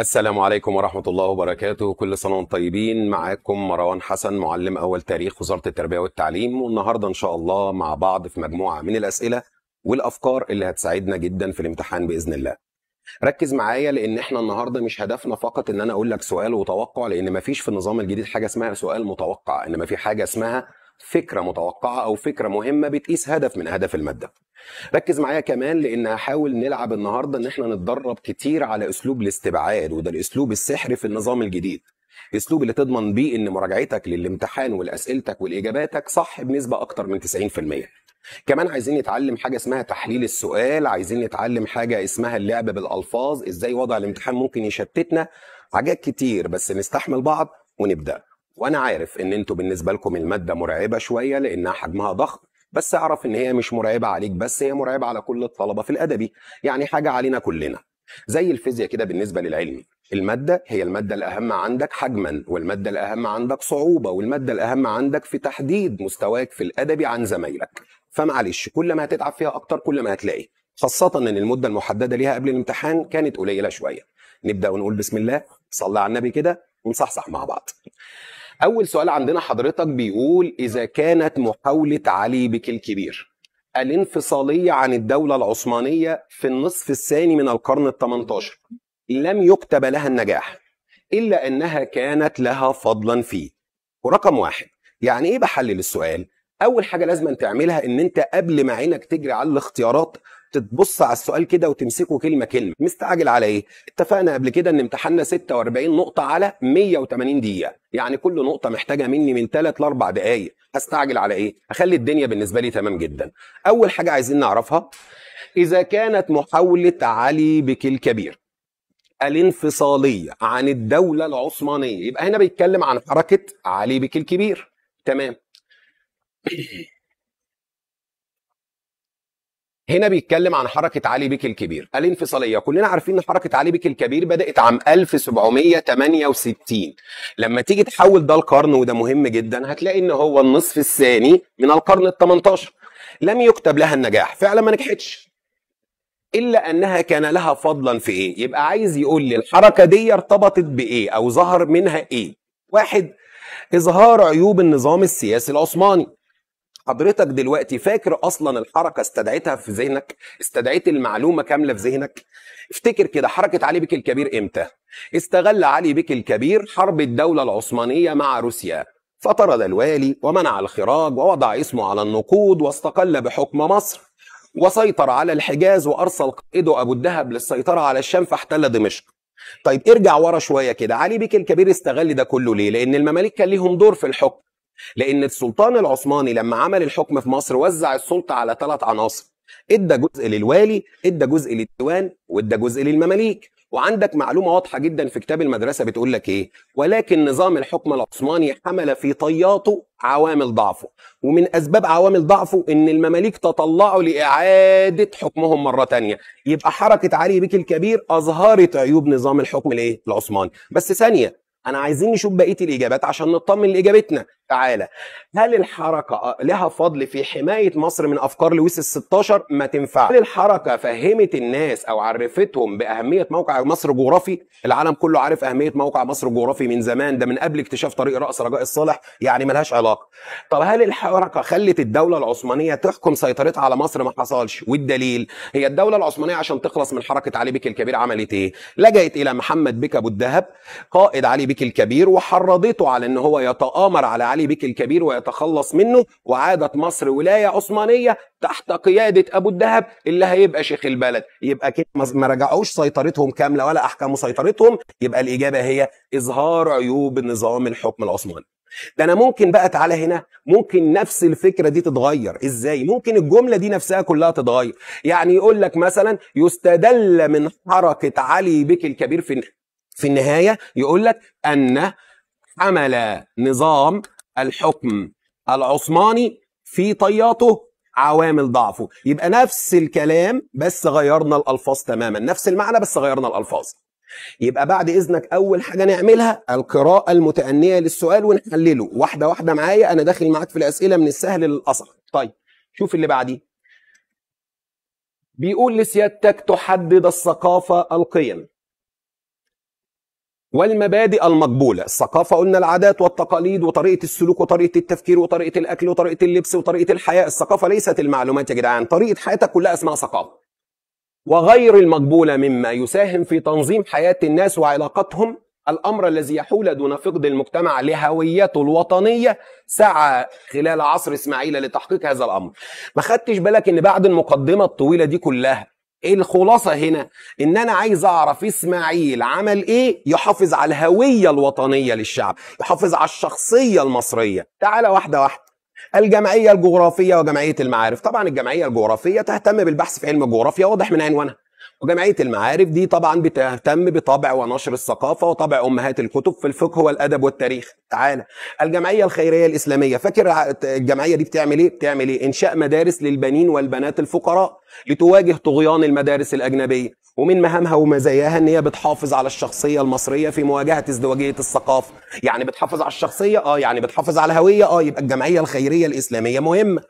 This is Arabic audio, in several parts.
السلام عليكم ورحمة الله وبركاته كل سنة وانتم طيبين معاكم مروان حسن معلم أول تاريخ وزارة التربية والتعليم والنهاردة إن شاء الله مع بعض في مجموعة من الأسئلة والأفكار اللي هتساعدنا جدا في الامتحان بإذن الله ركز معايا لأن احنا النهاردة مش هدفنا فقط إن أنا أقول لك سؤال وتوقع لأن مفيش في النظام الجديد حاجة اسمها سؤال متوقع إنما في حاجة اسمها فكره متوقعه او فكره مهمه بتقيس هدف من اهداف الماده ركز معايا كمان لان هحاول نلعب النهارده ان احنا نتدرب كتير على اسلوب الاستبعاد وده الاسلوب السحري في النظام الجديد الاسلوب اللي تضمن بيه ان مراجعتك للامتحان والاسئلتك والاجاباتك صح بنسبه اكتر من 90% كمان عايزين نتعلم حاجه اسمها تحليل السؤال عايزين نتعلم حاجه اسمها اللعب بالالفاظ ازاي وضع الامتحان ممكن يشتتنا حاجات كتير بس نستحمل بعض ونبدا وانا عارف ان انتوا بالنسبه لكم الماده مرعبه شويه لانها حجمها ضخم بس اعرف ان هي مش مرعبه عليك بس هي مرعبه على كل الطلبه في الادبي يعني حاجه علينا كلنا زي الفيزياء كده بالنسبه للعلم المادة هي المادة الأهم عندك حجما والمادة الأهم عندك صعوبة والمادة الأهم عندك في تحديد مستواك في الأدبي عن زمايلك فمعلش كل ما هتتعب فيها أكتر كل ما هتلاقي خاصة إن المدة المحددة ليها قبل الامتحان كانت قليلة شوية نبدأ ونقول بسم الله صلى على النبي كده ونصحصح مع بعض اول سؤال عندنا حضرتك بيقول اذا كانت محاوله علي بك الكبير الانفصاليه عن الدوله العثمانيه في النصف الثاني من القرن ال18 لم يكتب لها النجاح الا انها كانت لها فضلا فيه ورقم واحد يعني ايه بحلل السؤال اول حاجه لازم تعملها ان انت قبل ما عينك تجري على الاختيارات تبص على السؤال كده وتمسكه كلمه كلمه مستعجل على ايه اتفقنا قبل كده ان امتحاننا 46 نقطه على 180 دقيقه يعني كل نقطه محتاجه مني من 3 ل 4 دقائق هستعجل على ايه اخلي الدنيا بالنسبه لي تمام جدا اول حاجه عايزين نعرفها اذا كانت محاوله علي بك الكبير الانفصاليه عن الدوله العثمانيه يبقى هنا بيتكلم عن حركه علي بك الكبير تمام هنا بيتكلم عن حركه علي بك الكبير الانفصاليه كلنا عارفين ان حركه علي بك الكبير بدات عام 1768 لما تيجي تحول ده القرن وده مهم جدا هتلاقي ان هو النصف الثاني من القرن ال 18 لم يكتب لها النجاح فعلا ما نجحتش الا انها كان لها فضلا في ايه يبقى عايز يقول لي الحركه دي ارتبطت بايه او ظهر منها ايه واحد اظهار عيوب النظام السياسي العثماني حضرتك دلوقتي فاكر اصلا الحركه استدعيتها في ذهنك استدعيت المعلومه كامله في ذهنك افتكر كده حركه علي بك الكبير امتى استغل علي بك الكبير حرب الدوله العثمانيه مع روسيا فطرد الوالي ومنع الخراج ووضع اسمه على النقود واستقل بحكم مصر وسيطر على الحجاز وارسل قائده ابو الدهب للسيطره على الشام فاحتل دمشق طيب ارجع ورا شويه كده علي بك الكبير استغل ده كله ليه لان المماليك كان ليهم دور في الحكم لان السلطان العثماني لما عمل الحكم في مصر وزع السلطه على ثلاث عناصر ادى جزء للوالي ادى جزء للديوان وادى جزء للمماليك وعندك معلومه واضحه جدا في كتاب المدرسه بتقول لك ايه ولكن نظام الحكم العثماني حمل في طياته عوامل ضعفه ومن اسباب عوامل ضعفه ان المماليك تطلعوا لاعاده حكمهم مره تانية يبقى حركه علي بيك الكبير اظهرت عيوب نظام الحكم الايه العثماني بس ثانيه انا عايزين نشوف بقيه الاجابات عشان نطمن لاجابتنا تعالى هل الحركه لها فضل في حمايه مصر من افكار لويس ال 16 ما تنفع هل الحركه فهمت الناس او عرفتهم باهميه موقع مصر جغرافي العالم كله عارف اهميه موقع مصر جغرافي من زمان ده من قبل اكتشاف طريق راس رجاء الصالح يعني ملهاش علاقه طب هل الحركه خلت الدوله العثمانيه تحكم سيطرتها على مصر ما حصلش والدليل هي الدوله العثمانيه عشان تخلص من حركه علي بك الكبير عملت ايه لجأت الى محمد بك ابو الذهب قائد علي بك الكبير وحرضته على ان هو يتآمر على علي بك الكبير ويتخلص منه وعادت مصر ولاية عثمانية تحت قيادة ابو الذهب اللي هيبقى شيخ البلد يبقى كده ما رجعوش سيطرتهم كاملة ولا احكام سيطرتهم يبقى الاجابة هي اظهار عيوب نظام الحكم العثماني ده انا ممكن بقى تعالى هنا ممكن نفس الفكره دي تتغير ازاي ممكن الجمله دي نفسها كلها تتغير يعني يقول لك مثلا يستدل من حركه علي بك الكبير في في النهاية يقول لك أن حمل نظام الحكم العثماني في طياته عوامل ضعفه يبقى نفس الكلام بس غيرنا الألفاظ تماما نفس المعنى بس غيرنا الألفاظ يبقى بعد إذنك أول حاجة نعملها القراءة المتأنية للسؤال ونحلله واحدة واحدة معايا أنا داخل معاك في الأسئلة من السهل للأصعب طيب شوف اللي بعديه بيقول لسيادتك تحدد الثقافة القيم والمبادئ المقبولة الثقافة قلنا العادات والتقاليد وطريقة السلوك وطريقة التفكير وطريقة الأكل وطريقة اللبس وطريقة الحياة الثقافة ليست المعلومات يا جدعان طريقة حياتك كلها اسمها ثقافة وغير المقبولة مما يساهم في تنظيم حياة الناس وعلاقاتهم الأمر الذي يحول دون فقد المجتمع لهويته الوطنية سعى خلال عصر إسماعيل لتحقيق هذا الأمر ما خدتش بالك إن بعد المقدمة الطويلة دي كلها إيه الخلاصة هنا ان انا عايز اعرف اسماعيل عمل ايه يحافظ على الهوية الوطنية للشعب يحافظ على الشخصية المصرية تعالى واحدة واحدة الجمعية الجغرافية وجمعية المعارف طبعا الجمعية الجغرافية تهتم بالبحث في علم الجغرافيا واضح من عنوانها وجمعيه المعارف دي طبعا بتهتم بطبع ونشر الثقافه وطبع امهات الكتب في الفقه والادب والتاريخ تعالى الجمعيه الخيريه الاسلاميه فاكر الجمعيه دي بتعمل ايه بتعمل ايه انشاء مدارس للبنين والبنات الفقراء لتواجه طغيان المدارس الاجنبيه ومن مهامها ومزاياها ان هي بتحافظ على الشخصيه المصريه في مواجهه ازدواجيه الثقافه يعني بتحافظ على الشخصيه اه يعني بتحافظ على الهويه اه يبقى الجمعيه الخيريه الاسلاميه مهمه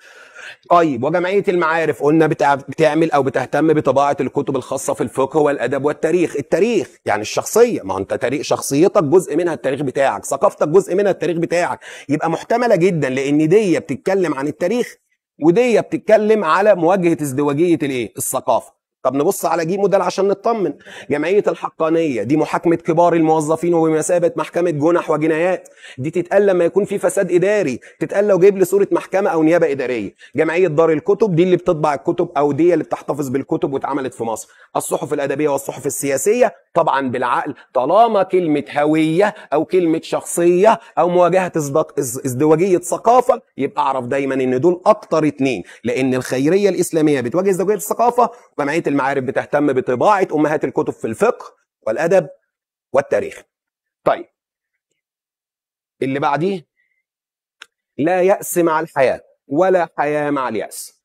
طيب وجمعيه المعارف قلنا بتعمل او بتهتم بطباعه الكتب الخاصه في الفقه والادب والتاريخ التاريخ يعني الشخصيه ما انت تاريخ شخصيتك جزء منها التاريخ بتاعك ثقافتك جزء منها التاريخ بتاعك يبقى محتمله جدا لان دي بتتكلم عن التاريخ ودي بتتكلم على مواجهه ازدواجيه الايه الثقافه طب نبص على جيم ده عشان نطمن جمعيه الحقانيه دي محاكمه كبار الموظفين وبمثابه محكمه جنح وجنايات دي تتقال لما يكون في فساد اداري تتقال لو جايب لي صوره محكمه او نيابه اداريه جمعيه دار الكتب دي اللي بتطبع الكتب او دي اللي بتحتفظ بالكتب واتعملت في مصر الصحف الادبيه والصحف السياسيه طبعا بالعقل طالما كلمة هوية أو كلمة شخصية أو مواجهة ازدواجية ثقافة يبقى أعرف دايما إن دول أكتر اتنين لأن الخيرية الإسلامية بتواجه ازدواجية الثقافة وجمعية المعارف بتهتم بطباعة أمهات الكتب في الفقه والأدب والتاريخ طيب اللي بعديه لا يأس مع الحياة ولا حياة مع اليأس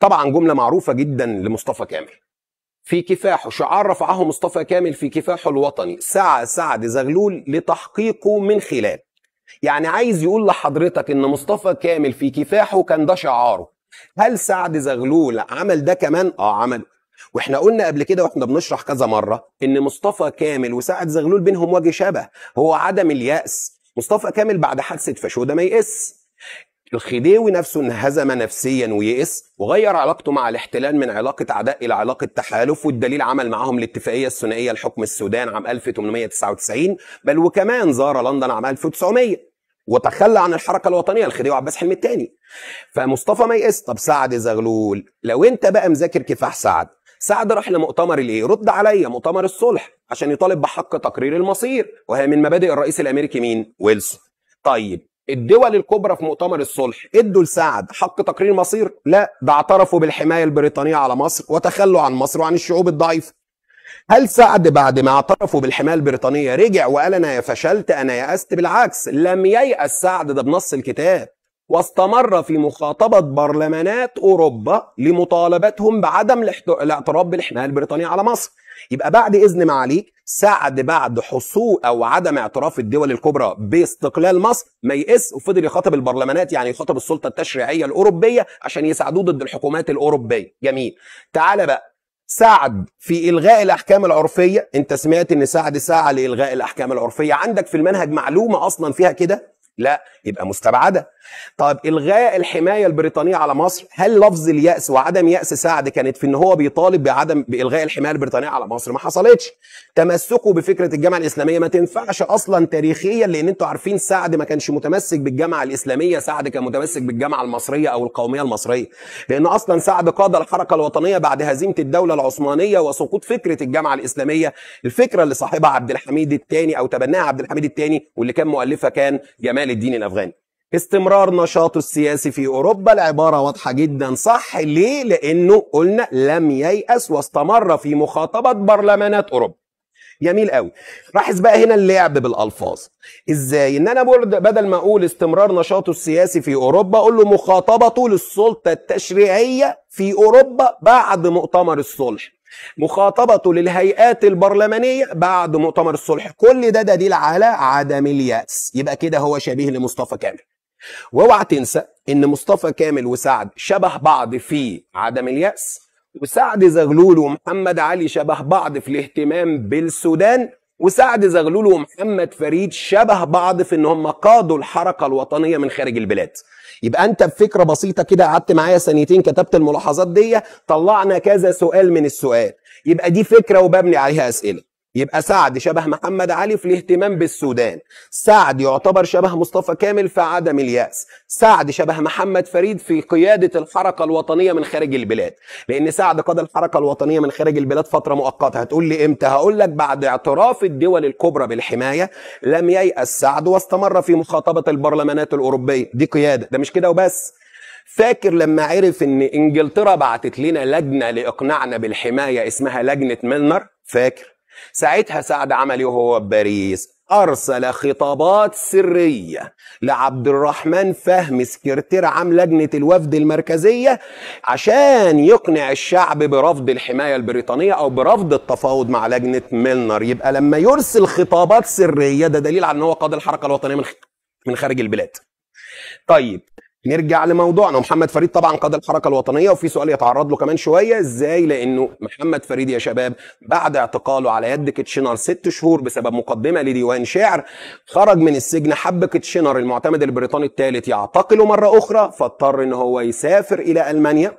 طبعا جملة معروفة جدا لمصطفى كامل في كفاحه شعار رفعه مصطفى كامل في كفاحه الوطني سعى سعد زغلول لتحقيقه من خلال يعني عايز يقول لحضرتك ان مصطفى كامل في كفاحه كان ده شعاره هل سعد زغلول عمل ده كمان اه عمل واحنا قلنا قبل كده واحنا بنشرح كذا مره ان مصطفى كامل وسعد زغلول بينهم وجه شبه هو عدم الياس مصطفى كامل بعد حادثه فاشوده ما يقس الخديوي نفسه انهزم نفسيا ويئس وغير علاقته مع الاحتلال من علاقة عداء إلى علاقة تحالف والدليل عمل معاهم الاتفاقية الثنائية لحكم السودان عام 1899 بل وكمان زار لندن عام 1900 وتخلى عن الحركه الوطنيه الخديوي عباس حلمي الثاني فمصطفى ما يقس طب سعد زغلول لو انت بقى مذاكر كفاح سعد سعد راح لمؤتمر الايه رد عليا مؤتمر الصلح عشان يطالب بحق تقرير المصير وهي من مبادئ الرئيس الامريكي مين ويلسون طيب الدول الكبرى في مؤتمر الصلح ادوا لسعد حق تقرير مصير لا ده اعترفوا بالحمايه البريطانيه على مصر وتخلوا عن مصر وعن الشعوب الضعيفه هل سعد بعد ما اعترفوا بالحمايه البريطانيه رجع وقال انا يا فشلت انا يأست بالعكس لم ييأس سعد ده بنص الكتاب واستمر في مخاطبة برلمانات أوروبا لمطالبتهم بعدم الاعتراف بالحماية البريطانية على مصر يبقى بعد إذن معاليك سعد بعد حصول او عدم اعتراف الدول الكبرى باستقلال مصر ما يئس وفضل يخاطب البرلمانات يعني يخاطب السلطه التشريعيه الاوروبيه عشان يساعدوه ضد الحكومات الاوروبيه جميل تعال بقى سعد في الغاء الاحكام العرفيه انت سمعت ان سعد سعى لالغاء الاحكام العرفيه عندك في المنهج معلومه اصلا فيها كده لا يبقى مستبعده طب الغاء الحمايه البريطانيه على مصر هل لفظ الياس وعدم ياس سعد كانت في ان هو بيطالب بعدم بالغاء الحمايه البريطانيه على مصر ما حصلتش تمسكه بفكره الجامعه الاسلاميه ما تنفعش اصلا تاريخيا لان انتوا عارفين سعد ما كانش متمسك بالجامعه الاسلاميه سعد كان متمسك بالجامعه المصريه او القوميه المصريه لان اصلا سعد قاد الحركه الوطنيه بعد هزيمه الدوله العثمانيه وسقوط فكره الجامعه الاسلاميه الفكره اللي صاحبها عبد الحميد الثاني او تبناها عبد الحميد الثاني واللي كان مؤلفها كان جمال الدين الافغاني استمرار نشاطه السياسي في أوروبا العبارة واضحة جدا صح ليه؟ لأنه قلنا لم ييأس واستمر في مخاطبة برلمانات أوروبا جميل قوي لاحظ بقى هنا اللعب بالالفاظ ازاي ان انا بدل ما اقول استمرار نشاطه السياسي في اوروبا اقول له مخاطبته للسلطه التشريعيه في اوروبا بعد مؤتمر الصلح مخاطبته للهيئات البرلمانية بعد مؤتمر الصلح كل ده دليل على عدم اليأس يبقى كده هو شبيه لمصطفى كامل واوعى تنسى ان مصطفى كامل وسعد شبه بعض في عدم اليأس وسعد زغلول ومحمد علي شبه بعض في الاهتمام بالسودان وسعد زغلول ومحمد فريد شبه بعض في ان هم قادوا الحركه الوطنيه من خارج البلاد يبقى انت بفكره بسيطه كده قعدت معايا ثانيتين كتبت الملاحظات دي طلعنا كذا سؤال من السؤال يبقى دي فكره وببني عليها اسئله يبقى سعد شبه محمد علي في الاهتمام بالسودان سعد يعتبر شبه مصطفى كامل في عدم اليأس سعد شبه محمد فريد في قيادة الحركة الوطنية من خارج البلاد لأن سعد قاد الحركة الوطنية من خارج البلاد فترة مؤقتة هتقول لي إمتى هقول لك بعد اعتراف الدول الكبرى بالحماية لم ييأس سعد واستمر في مخاطبة البرلمانات الأوروبية دي قيادة ده مش كده وبس فاكر لما عرف ان انجلترا بعتت لنا لجنه لاقناعنا بالحمايه اسمها لجنه ميلنر فاكر ساعتها سعد عمل ايه وهو باريس أرسل خطابات سرية لعبد الرحمن فهمي سكرتير عام لجنة الوفد المركزية عشان يقنع الشعب برفض الحماية البريطانية أو برفض التفاوض مع لجنة ميلنر يبقى لما يرسل خطابات سرية ده دليل على أن هو قاد الحركة الوطنية من من خارج البلاد. طيب نرجع لموضوعنا محمد فريد طبعا قاد الحركه الوطنيه وفي سؤال يتعرض له كمان شويه ازاي لانه محمد فريد يا شباب بعد اعتقاله على يد كيتشنر ست شهور بسبب مقدمه لديوان شعر خرج من السجن حب كيتشنر المعتمد البريطاني الثالث يعتقله مره اخرى فاضطر ان هو يسافر الى المانيا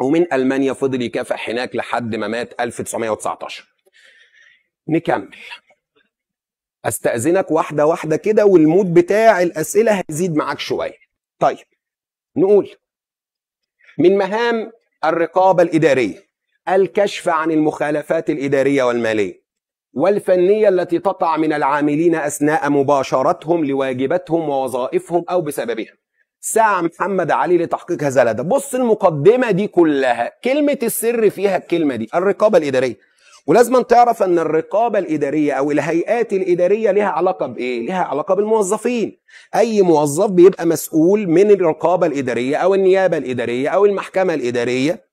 ومن المانيا فضل يكافح هناك لحد ما مات 1919 نكمل استاذنك واحده واحده كده والمود بتاع الاسئله هيزيد معاك شويه طيب نقول من مهام الرقابه الاداريه الكشف عن المخالفات الاداريه والماليه والفنيه التي تقع من العاملين اثناء مباشرتهم لواجباتهم ووظائفهم او بسببها سعى محمد علي لتحقيق هذا الهدف بص المقدمه دي كلها كلمه السر فيها الكلمه دي الرقابه الاداريه ولازم تعرف ان الرقابه الاداريه او الهيئات الاداريه لها علاقه بايه؟ لها علاقه بالموظفين. اي موظف بيبقى مسؤول من الرقابه الاداريه او النيابه الاداريه او المحكمه الاداريه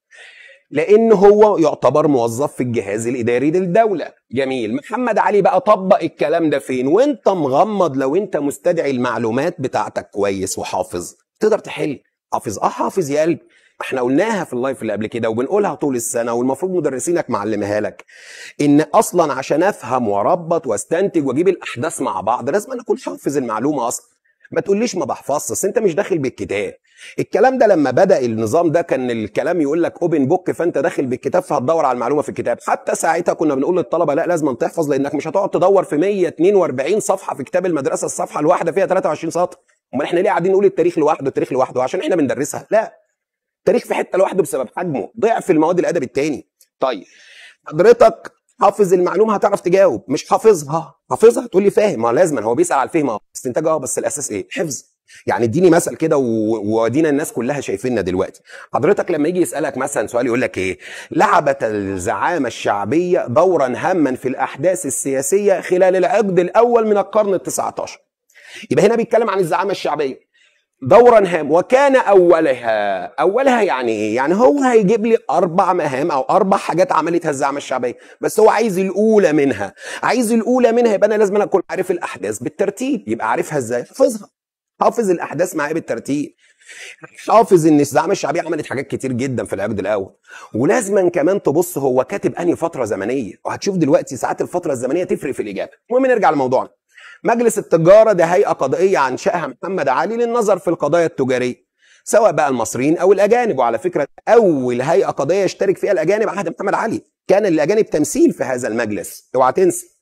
لان هو يعتبر موظف في الجهاز الاداري للدوله جميل محمد علي بقى طبق الكلام ده فين وانت مغمض لو انت مستدعي المعلومات بتاعتك كويس وحافظ تقدر تحل حافظ اه حافظ يا قلبي احنا قلناها في اللايف اللي قبل كده وبنقولها طول السنه والمفروض مدرسينك معلمها لك ان اصلا عشان افهم واربط واستنتج واجيب الاحداث مع بعض لازم انا اكون حافظ المعلومه اصلا ما تقوليش ما بحفظش انت مش داخل بالكتاب الكلام ده لما بدا النظام ده كان الكلام يقول لك اوبن بوك فانت داخل بالكتاب فهتدور على المعلومه في الكتاب حتى ساعتها كنا بنقول للطلبه لا لازم تحفظ لانك مش هتقعد تدور في 142 صفحه في كتاب المدرسه الصفحه الواحده فيها 23 سطر امال احنا ليه قاعدين نقول التاريخ لوحده التاريخ لوحده عشان احنا بندرسها لا التاريخ في حته لوحده بسبب حجمه ضعف المواد الادب التاني طيب حضرتك حافظ المعلومه هتعرف تجاوب مش حافظها حافظها تقول لي فاهم ما لازما هو بيسال على الفهم استنتاج اه بس الاساس ايه حفظ يعني اديني مثل كده وادينا الناس كلها شايفيننا دلوقتي حضرتك لما يجي يسالك مثلا سؤال يقول لك ايه لعبت الزعامه الشعبيه دورا هاما في الاحداث السياسيه خلال العقد الاول من القرن ال19 يبقى هنا بيتكلم عن الزعامه الشعبيه دورا هام وكان اولها اولها يعني ايه يعني هو هيجيب لي اربع مهام او اربع حاجات عملتها الزعامه الشعبيه بس هو عايز الاولى منها عايز الاولى منها يبقى انا لازم اكون عارف الاحداث بالترتيب يبقى عارفها ازاي حافظها حافظ الاحداث معايا بالترتيب حافظ ان الزعامه الشعبيه عملت حاجات كتير جدا في العقد الاول ولازما كمان تبص هو كاتب انهي فتره زمنيه وهتشوف دلوقتي ساعات الفتره الزمنيه تفرق في الاجابه المهم نرجع لموضوعنا مجلس التجارة ده هيئة قضائية أنشأها محمد علي للنظر في القضايا التجارية سواء بقى المصريين أو الأجانب وعلى فكرة أول هيئة قضائية يشترك فيها الأجانب عهد محمد علي كان الاجانب تمثيل في هذا المجلس اوعى تنسى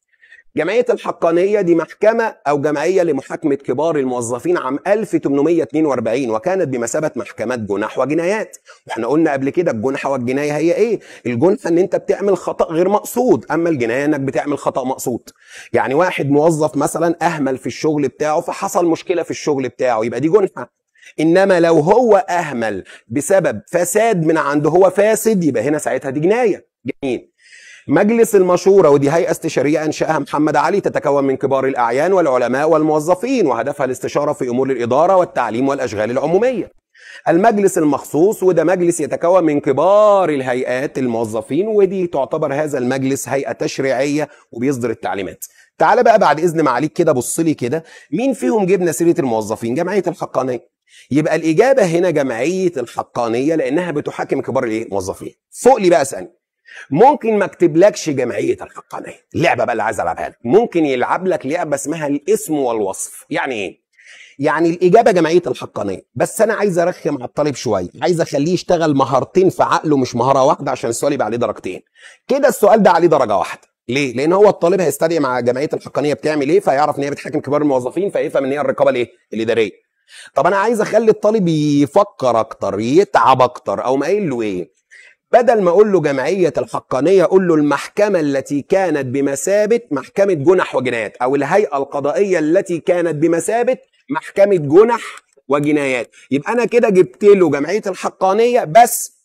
جمعية الحقانية دي محكمة أو جمعية لمحاكمة كبار الموظفين عام 1842 وكانت بمثابة محكمات جنح وجنايات واحنا قلنا قبل كده الجنحة والجناية هي إيه؟ الجنحة إن أنت بتعمل خطأ غير مقصود أما الجناية إنك بتعمل خطأ مقصود يعني واحد موظف مثلا أهمل في الشغل بتاعه فحصل مشكلة في الشغل بتاعه يبقى دي جنحة انما لو هو اهمل بسبب فساد من عنده هو فاسد يبقى هنا ساعتها دي جنايه جميل مجلس المشورة ودي هيئة استشارية أنشأها محمد علي تتكون من كبار الأعيان والعلماء والموظفين وهدفها الاستشارة في أمور الإدارة والتعليم والأشغال العمومية المجلس المخصوص وده مجلس يتكون من كبار الهيئات الموظفين ودي تعتبر هذا المجلس هيئة تشريعية وبيصدر التعليمات تعال بقى بعد إذن معاليك كده بص لي كده مين فيهم جبنا سيرة الموظفين جمعية الحقانية يبقى الإجابة هنا جمعية الحقانية لأنها بتحاكم كبار الايه الموظفين فوق لي بقى اسألني ممكن ما اكتبلكش جمعيه الحقانيه اللعبه بقى اللي عايز العبها لك ممكن يلعب لك لعبه اسمها الاسم والوصف يعني ايه يعني الاجابه جمعيه الحقانيه بس انا عايز ارخم على الطالب شويه عايز اخليه يشتغل مهارتين في عقله مش مهاره واحده عشان السؤال يبقى عليه درجتين كده السؤال ده عليه درجه واحده ليه؟ لان هو الطالب هيستدعي مع جمعيه الحقانيه بتعمل ايه فيعرف ان هي بتحاكم كبار الموظفين فيفهم ان هي الرقابه الايه؟ الاداريه. طب انا عايز اخلي الطالب يفكر اكتر يتعب اكتر او قايل له ايه؟ بدل ما اقول له جمعيه الحقانيه اقول له المحكمه التي كانت بمثابه محكمه جنح وجنايات او الهيئه القضائيه التي كانت بمثابه محكمه جنح وجنايات يبقى انا كده جبت له جمعيه الحقانيه بس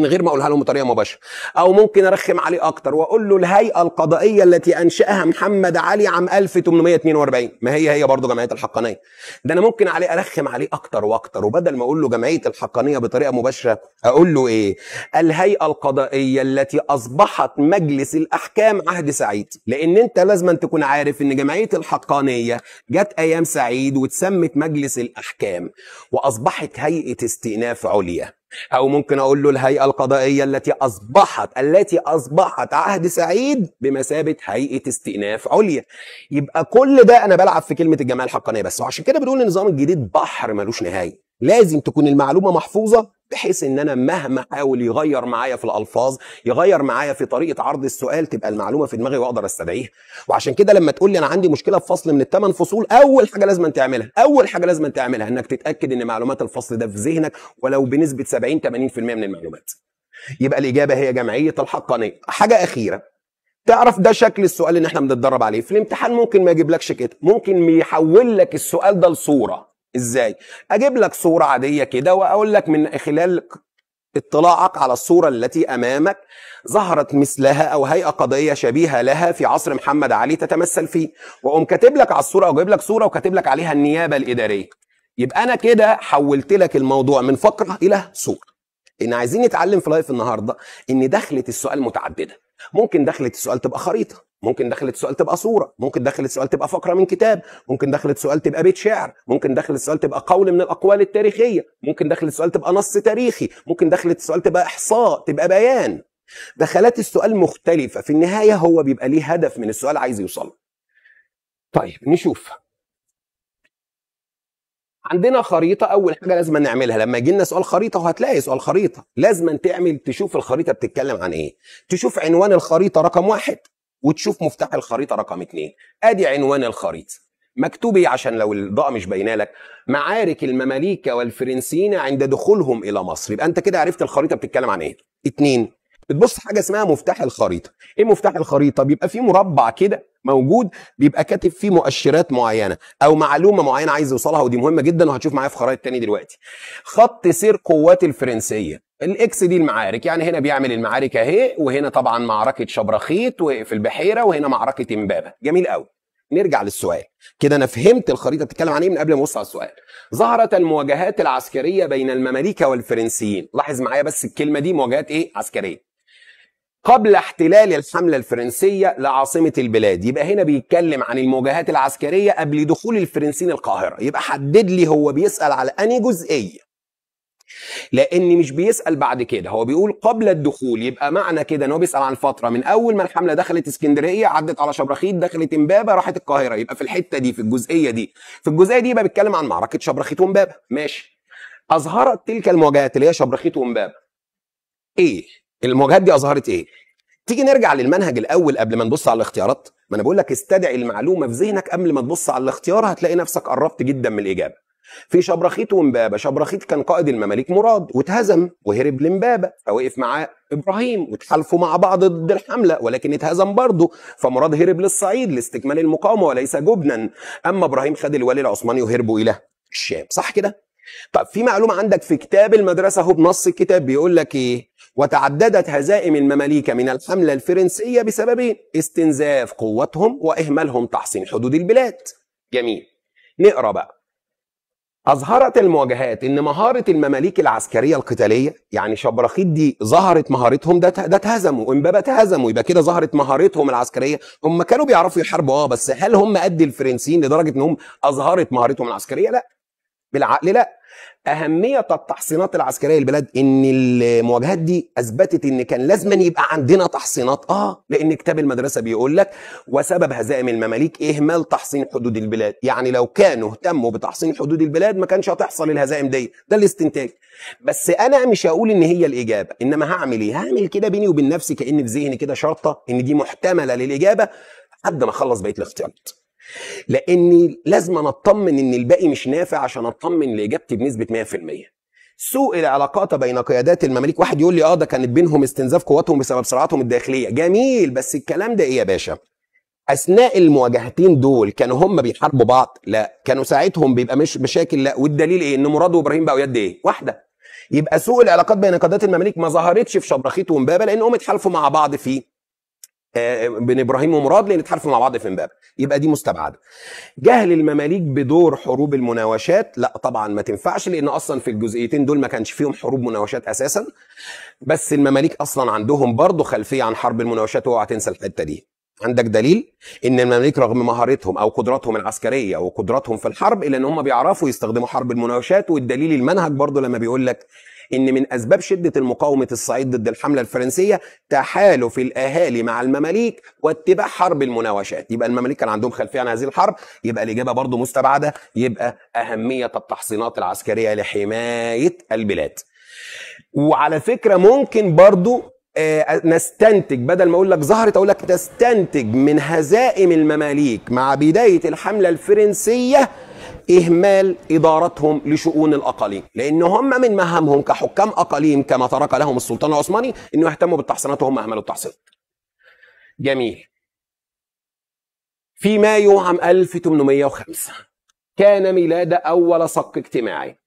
من غير ما اقولها لهم بطريقه مباشره او ممكن ارخم عليه اكتر واقول له الهيئه القضائيه التي انشاها محمد علي عام 1842 ما هي هي برضه جمعيه الحقانيه ده انا ممكن عليه ارخم عليه اكتر واكتر وبدل ما اقول له جمعيه الحقانيه بطريقه مباشره اقول له ايه الهيئه القضائيه التي اصبحت مجلس الاحكام عهد سعيد لان انت لازم أن تكون عارف ان جمعيه الحقانيه جت ايام سعيد واتسمت مجلس الاحكام واصبحت هيئه استئناف عليا أو ممكن أقول له الهيئة القضائية التي أصبحت التي أصبحت عهد سعيد بمثابة هيئة استئناف عليا. يبقى كل ده أنا بلعب في كلمة الجمعية الحقانية بس وعشان كده بنقول النظام الجديد بحر ملوش نهاية. لازم تكون المعلومة محفوظة بحيث ان انا مهما حاول يغير معايا في الالفاظ يغير معايا في طريقه عرض السؤال تبقى المعلومه في دماغي واقدر استدعيها وعشان كده لما تقول لي انا عندي مشكله في فصل من الثمان فصول اول حاجه لازم تعملها اول حاجه لازم تعملها انك تتاكد ان معلومات الفصل ده في ذهنك ولو بنسبه 70 80% من المعلومات يبقى الاجابه هي جمعيه الحقانيه حاجه اخيره تعرف ده شكل السؤال اللي احنا بنتدرب عليه في الامتحان ممكن ما يجيبلكش كده ممكن يحول لك السؤال ده لصوره ازاي اجيب لك صوره عاديه كده واقول لك من خلال اطلاعك على الصورة التي أمامك ظهرت مثلها أو هيئة قضية شبيهة لها في عصر محمد علي تتمثل فيه وأقوم كاتب لك على الصورة أو جايب لك صورة وكاتب لك عليها النيابة الإدارية يبقى أنا كده حولت لك الموضوع من فقرة إلى صورة إن عايزين نتعلم في لايف النهاردة إن دخلة السؤال متعددة ممكن دخلة السؤال تبقى خريطة ممكن دخلت السؤال تبقى صوره ممكن دخلت السؤال تبقى فقره من كتاب ممكن دخلت السؤال تبقى بيت شعر ممكن دخلت السؤال تبقى قول من الاقوال التاريخيه ممكن دخلت السؤال تبقى نص تاريخي ممكن دخلت السؤال تبقى احصاء تبقى بيان دخلات السؤال مختلفه في النهايه هو بيبقى ليه هدف من السؤال عايز يوصل طيب نشوف عندنا خريطة أول حاجة لازم نعملها لما يجي لنا سؤال خريطة وهتلاقي سؤال خريطة لازم تعمل تشوف الخريطة بتتكلم عن إيه تشوف عنوان الخريطة رقم واحد وتشوف مفتاح الخريطه رقم اثنين ادي عنوان الخريطه مكتوب ايه عشان لو الاضاءه مش باينه لك معارك المماليك والفرنسيين عند دخولهم الى مصر يبقى انت كده عرفت الخريطه بتتكلم عن ايه اثنين بتبص حاجه اسمها مفتاح الخريطه ايه مفتاح الخريطه بيبقى فيه مربع كده موجود بيبقى كاتب فيه مؤشرات معينه او معلومه معينه عايز يوصلها ودي مهمه جدا وهتشوف معايا في خرائط تاني دلوقتي خط سير قوات الفرنسيه الاكس دي المعارك يعني هنا بيعمل المعارك اهي وهنا طبعا معركه شبرخيت وفي البحيره وهنا معركه امبابه جميل قوي نرجع للسؤال كده انا فهمت الخريطه بتتكلم عن ايه من قبل ما اوصل على السؤال ظهرت المواجهات العسكريه بين المماليك والفرنسيين لاحظ معايا بس الكلمه دي مواجهات ايه عسكريه قبل احتلال الحملة الفرنسية لعاصمة البلاد يبقى هنا بيتكلم عن المواجهات العسكرية قبل دخول الفرنسيين القاهرة يبقى حدد لي هو بيسأل على أنهي جزئية لان مش بيسال بعد كده هو بيقول قبل الدخول يبقى معنى كده ان هو بيسال عن الفتره من اول ما الحمله دخلت اسكندريه عدت على شبرخيت دخلت امبابه راحت القاهره يبقى في الحته دي في الجزئيه دي في الجزئيه دي يبقى بيتكلم عن معركه شبرخيت وامبابه ماشي اظهرت تلك المواجهات اللي هي شبرخيت وامبابه ايه المواجهات دي اظهرت ايه تيجي نرجع للمنهج الاول قبل ما نبص على الاختيارات ما انا بقول لك استدعي المعلومه في ذهنك قبل ما تبص على الاختيار هتلاقي نفسك قربت جدا من الاجابه في شبرخيت ومبابة شبرخيت كان قائد المماليك مراد وتهزم وهرب لمبابة فوقف معاه ابراهيم وتحالفوا مع بعض ضد الحمله ولكن اتهزم برضه فمراد هرب للصعيد لاستكمال المقاومه وليس جبنا اما ابراهيم خد الوالي العثماني وهربوا الى الشام صح كده طب في معلومه عندك في كتاب المدرسه هو بنص الكتاب بيقول لك ايه وتعددت هزائم المماليك من الحمله الفرنسيه بسببين إيه؟ استنزاف قوتهم واهمالهم تحصين حدود البلاد جميل نقرا بقى أظهرت المواجهات إن مهارة المماليك العسكرية القتالية يعني شبرخيت دي ظهرت مهارتهم ده ده اتهزموا وإمبابة اتهزموا يبقى كده ظهرت مهارتهم العسكرية هم كانوا بيعرفوا يحاربوا أه بس هل هم قد الفرنسيين لدرجة إنهم أظهرت مهارتهم العسكرية؟ لا بالعقل لا اهميه التحصينات العسكريه للبلاد ان المواجهات دي اثبتت ان كان لازما يبقى عندنا تحصينات اه لان كتاب المدرسه بيقول لك وسبب هزائم المماليك اهمال تحصين حدود البلاد يعني لو كانوا اهتموا بتحصين حدود البلاد ما كانش هتحصل الهزائم دي ده الاستنتاج بس انا مش هقول ان هي الاجابه انما هعمل ايه هعمل كده بيني وبين نفسي كان في ذهني كده شرطه ان دي محتمله للاجابه لحد ما اخلص بقيه الاختيارات لاني لازم أنا اطمن ان الباقي مش نافع عشان اطمن لاجابتي بنسبه 100% سوء العلاقات بين قيادات المماليك واحد يقول لي اه ده كانت بينهم استنزاف قواتهم بسبب صراعاتهم الداخليه جميل بس الكلام ده ايه يا باشا اثناء المواجهتين دول كانوا هم بيحاربوا بعض لا كانوا ساعتهم بيبقى مش مشاكل لا والدليل ايه ان مراد وابراهيم بقوا يد ايه واحده يبقى سوء العلاقات بين قيادات المماليك ما ظهرتش في شبرخيت ومبابه لان اتحالفوا مع بعض في بين ابراهيم ومراد لان اتحالفوا مع بعض في امبابه يبقى دي مستبعده جهل المماليك بدور حروب المناوشات لا طبعا ما تنفعش لان اصلا في الجزئيتين دول ما كانش فيهم حروب مناوشات اساسا بس المماليك اصلا عندهم برضه خلفيه عن حرب المناوشات واوعى تنسى الحته دي عندك دليل ان المماليك رغم مهارتهم او قدراتهم العسكريه وقدراتهم في الحرب الا ان هم بيعرفوا يستخدموا حرب المناوشات والدليل المنهج برضه لما بيقول لك ان من اسباب شده المقاومه الصعيد ضد الحمله الفرنسيه تحالف الاهالي مع المماليك واتباع حرب المناوشات يبقى المماليك كان عندهم خلفيه عن هذه الحرب يبقى الاجابه برضو مستبعده يبقى اهميه التحصينات العسكريه لحمايه البلاد وعلى فكره ممكن برضو آه، نستنتج بدل ما اقول لك ظهرت اقول لك تستنتج من هزائم المماليك مع بدايه الحمله الفرنسيه إهمال إدارتهم لشؤون الأقاليم لأن هم من مهامهم كحكام أقاليم كما ترك لهم السلطان العثماني أنه يهتموا بالتحصينات وهم أهملوا التحصينات جميل في مايو عام 1805 كان ميلاد أول صك اجتماعي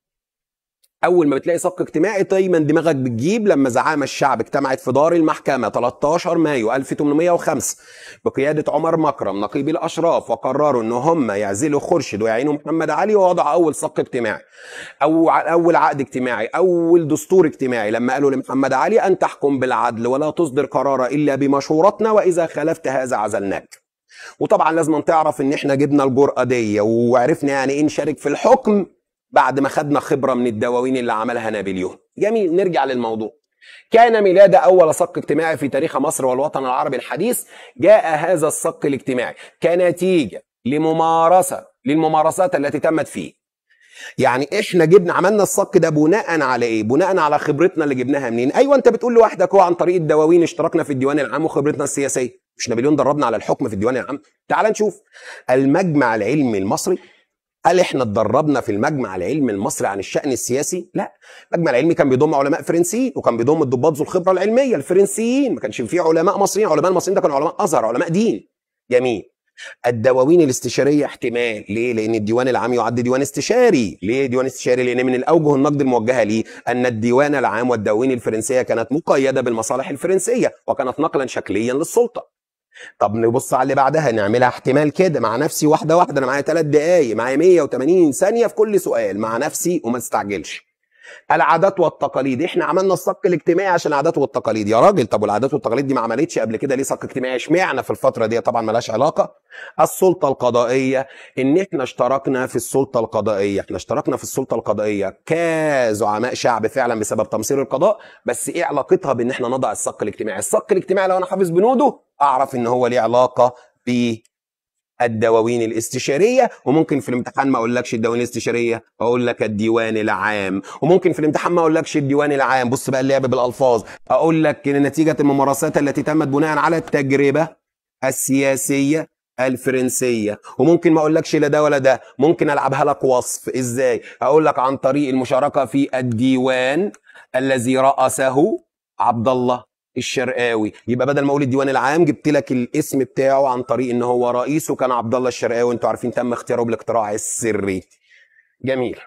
اول ما بتلاقي صك اجتماعي دايما دماغك بتجيب لما زعامه الشعب اجتمعت في دار المحكمه 13 مايو 1805 بقياده عمر مكرم نقيب الاشراف وقرروا ان هم يعزلوا خرشد ويعينوا محمد علي ووضعوا اول صك اجتماعي او اول عقد اجتماعي اول دستور اجتماعي لما قالوا لمحمد علي ان تحكم بالعدل ولا تصدر قرار الا بمشورتنا واذا خالفت هذا عزلناك وطبعا لازم تعرف ان احنا جبنا الجرأه دي وعرفنا يعني ايه نشارك في الحكم بعد ما خدنا خبره من الدواوين اللي عملها نابليون جميل نرجع للموضوع كان ميلاد أول صك اجتماعي في تاريخ مصر والوطن العربي الحديث جاء هذا الصك الاجتماعي كنتيجة لممارسة للممارسات التي تمت فيه يعني احنا جبنا عملنا الصك ده بناء على ايه بناء على خبرتنا اللي جبناها منين ايوه انت بتقول لوحدك هو عن طريق الدواوين اشتركنا في الديوان العام وخبرتنا السياسيه مش نابليون دربنا على الحكم في الديوان العام تعال نشوف المجمع العلمي المصري هل احنا اتدربنا في المجمع العلمي المصري عن الشأن السياسي؟ لا، المجمع العلمي كان بيضم علماء فرنسيين وكان بيضم الضباط ذو الخبرة العلمية الفرنسيين، ما كانش فيه علماء مصريين، علماء المصريين ده كانوا علماء أزهر، علماء دين. جميل. الدواوين الاستشاريه احتمال ليه لان الديوان العام يعد ديوان استشاري ليه ديوان استشاري لان من الاوجه النقد الموجهه ليه ان الديوان العام والدواوين الفرنسيه كانت مقيده بالمصالح الفرنسيه وكانت نقلا شكليا للسلطه طب نبص على اللي بعدها نعملها احتمال كده مع نفسي واحده واحده انا معايا 3 دقائق معايا 180 ثانيه في كل سؤال مع نفسي وما تستعجلش العادات والتقاليد احنا عملنا الصك الاجتماعي عشان العادات والتقاليد يا راجل طب والعادات والتقاليد دي ما عملتش قبل كده ليه صك اجتماعي اشمعنى في الفتره دي طبعا ملهاش علاقه السلطه القضائيه ان احنا اشتركنا في السلطه القضائيه احنا اشتركنا في السلطه القضائيه كزعماء شعب فعلا بسبب تمصير القضاء بس ايه علاقتها بان احنا نضع الصك الاجتماعي الصك الاجتماعي لو انا حافظ بنوده اعرف ان هو ليه علاقه الدواوين الاستشاريه وممكن في الامتحان ما اقولكش الدواوين الاستشاريه اقول لك الديوان العام وممكن في الامتحان ما اقولكش الديوان العام بص بقى اللعب بالالفاظ اقول لك نتيجه الممارسات التي تمت بناء على التجربه السياسيه الفرنسيه وممكن ما اقولكش لا ده ولا ده ممكن العبها لك وصف ازاي اقول لك عن طريق المشاركه في الديوان الذي رأسه عبد الله الشرقاوي يبقى بدل ما اقول الديوان العام جبت لك الاسم بتاعه عن طريق ان هو رئيسه كان عبد الله الشرقاوي انتوا عارفين تم اختياره بالاقتراع السري جميل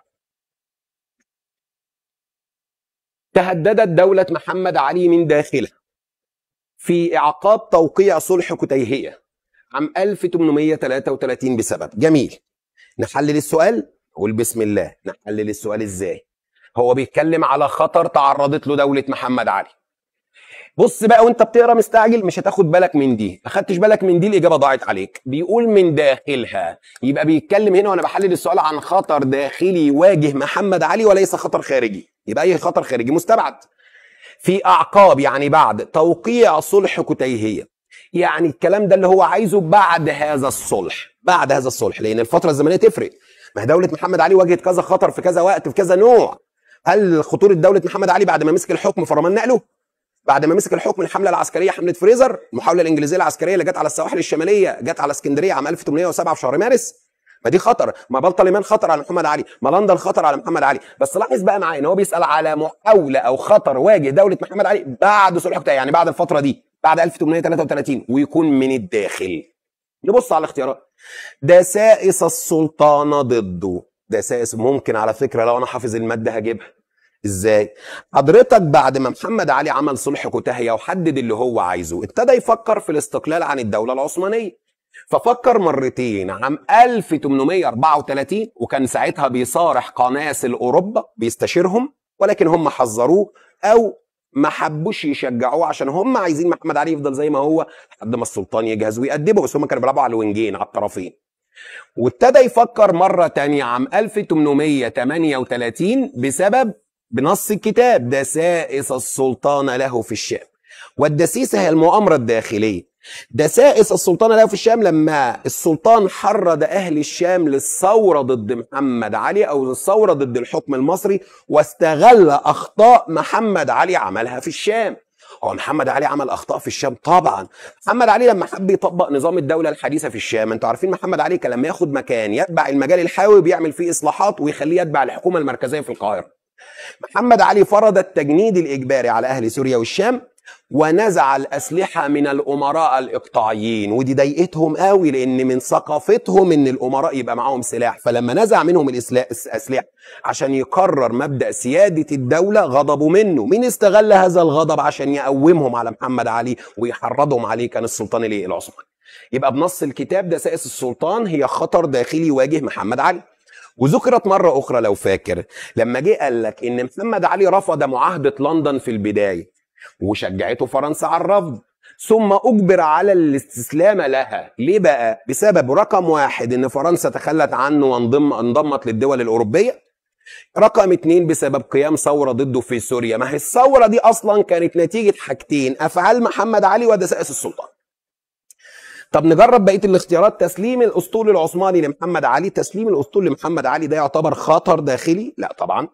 تهددت دولة محمد علي من داخلها في إعقاب توقيع صلح كتيهية عام 1833 بسبب جميل نحلل السؤال قول بسم الله نحلل السؤال ازاي هو بيتكلم على خطر تعرضت له دولة محمد علي بص بقى وانت بتقرا مستعجل مش هتاخد بالك من دي ما خدتش بالك من دي الاجابه ضاعت عليك بيقول من داخلها يبقى بيتكلم هنا وانا بحلل السؤال عن خطر داخلي يواجه محمد علي وليس خطر خارجي يبقى اي خطر خارجي مستبعد في اعقاب يعني بعد توقيع صلح كتيهيه يعني الكلام ده اللي هو عايزه بعد هذا الصلح بعد هذا الصلح لان الفتره الزمنيه تفرق ما دوله محمد علي واجهت كذا خطر في كذا وقت في كذا نوع هل خطوره دوله محمد علي بعد ما مسك الحكم فرمان نقله بعد ما مسك الحكم الحمله العسكريه حمله فريزر المحاوله الانجليزيه العسكريه اللي جت على السواحل الشماليه جت على اسكندريه عام 1807 في شهر مارس ما دي خطر ما بلطلمان خطر على محمد علي ما لندن خطر على محمد علي بس لاحظ بقى معايا ان هو بيسال على محاوله او خطر واجه دوله محمد علي بعد صلح حكتها يعني بعد الفتره دي بعد 1833 ويكون من الداخل نبص على الاختيارات دسائس السلطانه ضده دسائس ممكن على فكره لو انا حافظ الماده هجيبها ازاي حضرتك بعد ما محمد علي عمل صلح كوتاهيه وحدد اللي هو عايزه ابتدى يفكر في الاستقلال عن الدوله العثمانيه ففكر مرتين عام 1834 وكان ساعتها بيصارح قناصل اوروبا بيستشيرهم ولكن هم حذروه او ما حبوش يشجعوه عشان هم عايزين محمد علي يفضل زي ما هو لحد ما السلطان يجهز ويأدبه بس هم كانوا بيلعبوا على الونجين على الطرفين وابتدى يفكر مرة تانية عام 1838 بسبب بنص الكتاب دسائس السلطان له في الشام والدسيسة هي المؤامرة الداخلية دسائس السلطان له في الشام لما السلطان حرض أهل الشام للثورة ضد محمد علي أو للثورة ضد الحكم المصري واستغل أخطاء محمد علي عملها في الشام هو محمد علي عمل اخطاء في الشام طبعا محمد علي لما حب يطبق نظام الدوله الحديثه في الشام انتوا عارفين محمد علي كان لما ياخد مكان يتبع المجال الحيوي بيعمل فيه اصلاحات ويخليه يتبع الحكومه المركزيه في القاهره محمد علي فرض التجنيد الإجباري على أهل سوريا والشام ونزع الأسلحة من الأمراء الإقطاعيين ودي ضايقتهم قوي لأن من ثقافتهم إن الأمراء يبقى معاهم سلاح فلما نزع منهم الأسلحة عشان يقرر مبدأ سيادة الدولة غضبوا منه مين استغل هذا الغضب عشان يقومهم على محمد علي ويحرضهم عليه كان السلطان العثماني يبقى بنص الكتاب دسائس السلطان هي خطر داخلي يواجه محمد علي وذكرت مرة أخرى لو فاكر لما جه قال لك إن محمد علي رفض معاهدة لندن في البداية وشجعته فرنسا على الرفض ثم أجبر على الاستسلام لها ليه بقى؟ بسبب رقم واحد إن فرنسا تخلت عنه وانضم انضمت للدول الأوروبية رقم اتنين بسبب قيام ثورة ضده في سوريا ما هي الثورة دي أصلا كانت نتيجة حاجتين أفعال محمد علي ودسائس السلطان طب نجرب بقيه الاختيارات تسليم الاسطول العثماني لمحمد علي تسليم الاسطول لمحمد علي ده يعتبر خطر داخلي لا طبعا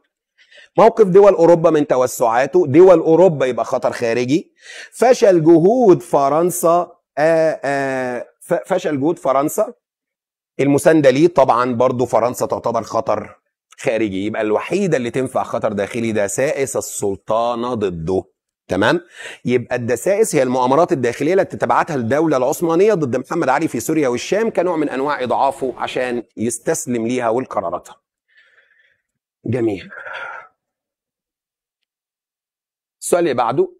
موقف دول اوروبا من توسعاته دول اوروبا يبقى خطر خارجي فشل جهود فرنسا آآ آه، آآ آه، فشل جهود فرنسا المسانده ليه طبعا برضو فرنسا تعتبر خطر خارجي يبقى الوحيده اللي تنفع خطر داخلي ده سائس السلطانه ضده تمام يبقى الدسائس هي المؤامرات الداخليه التي تبعتها الدوله العثمانيه ضد محمد علي في سوريا والشام كنوع من انواع اضعافه عشان يستسلم ليها ولقراراتها جميل السؤال اللي بعده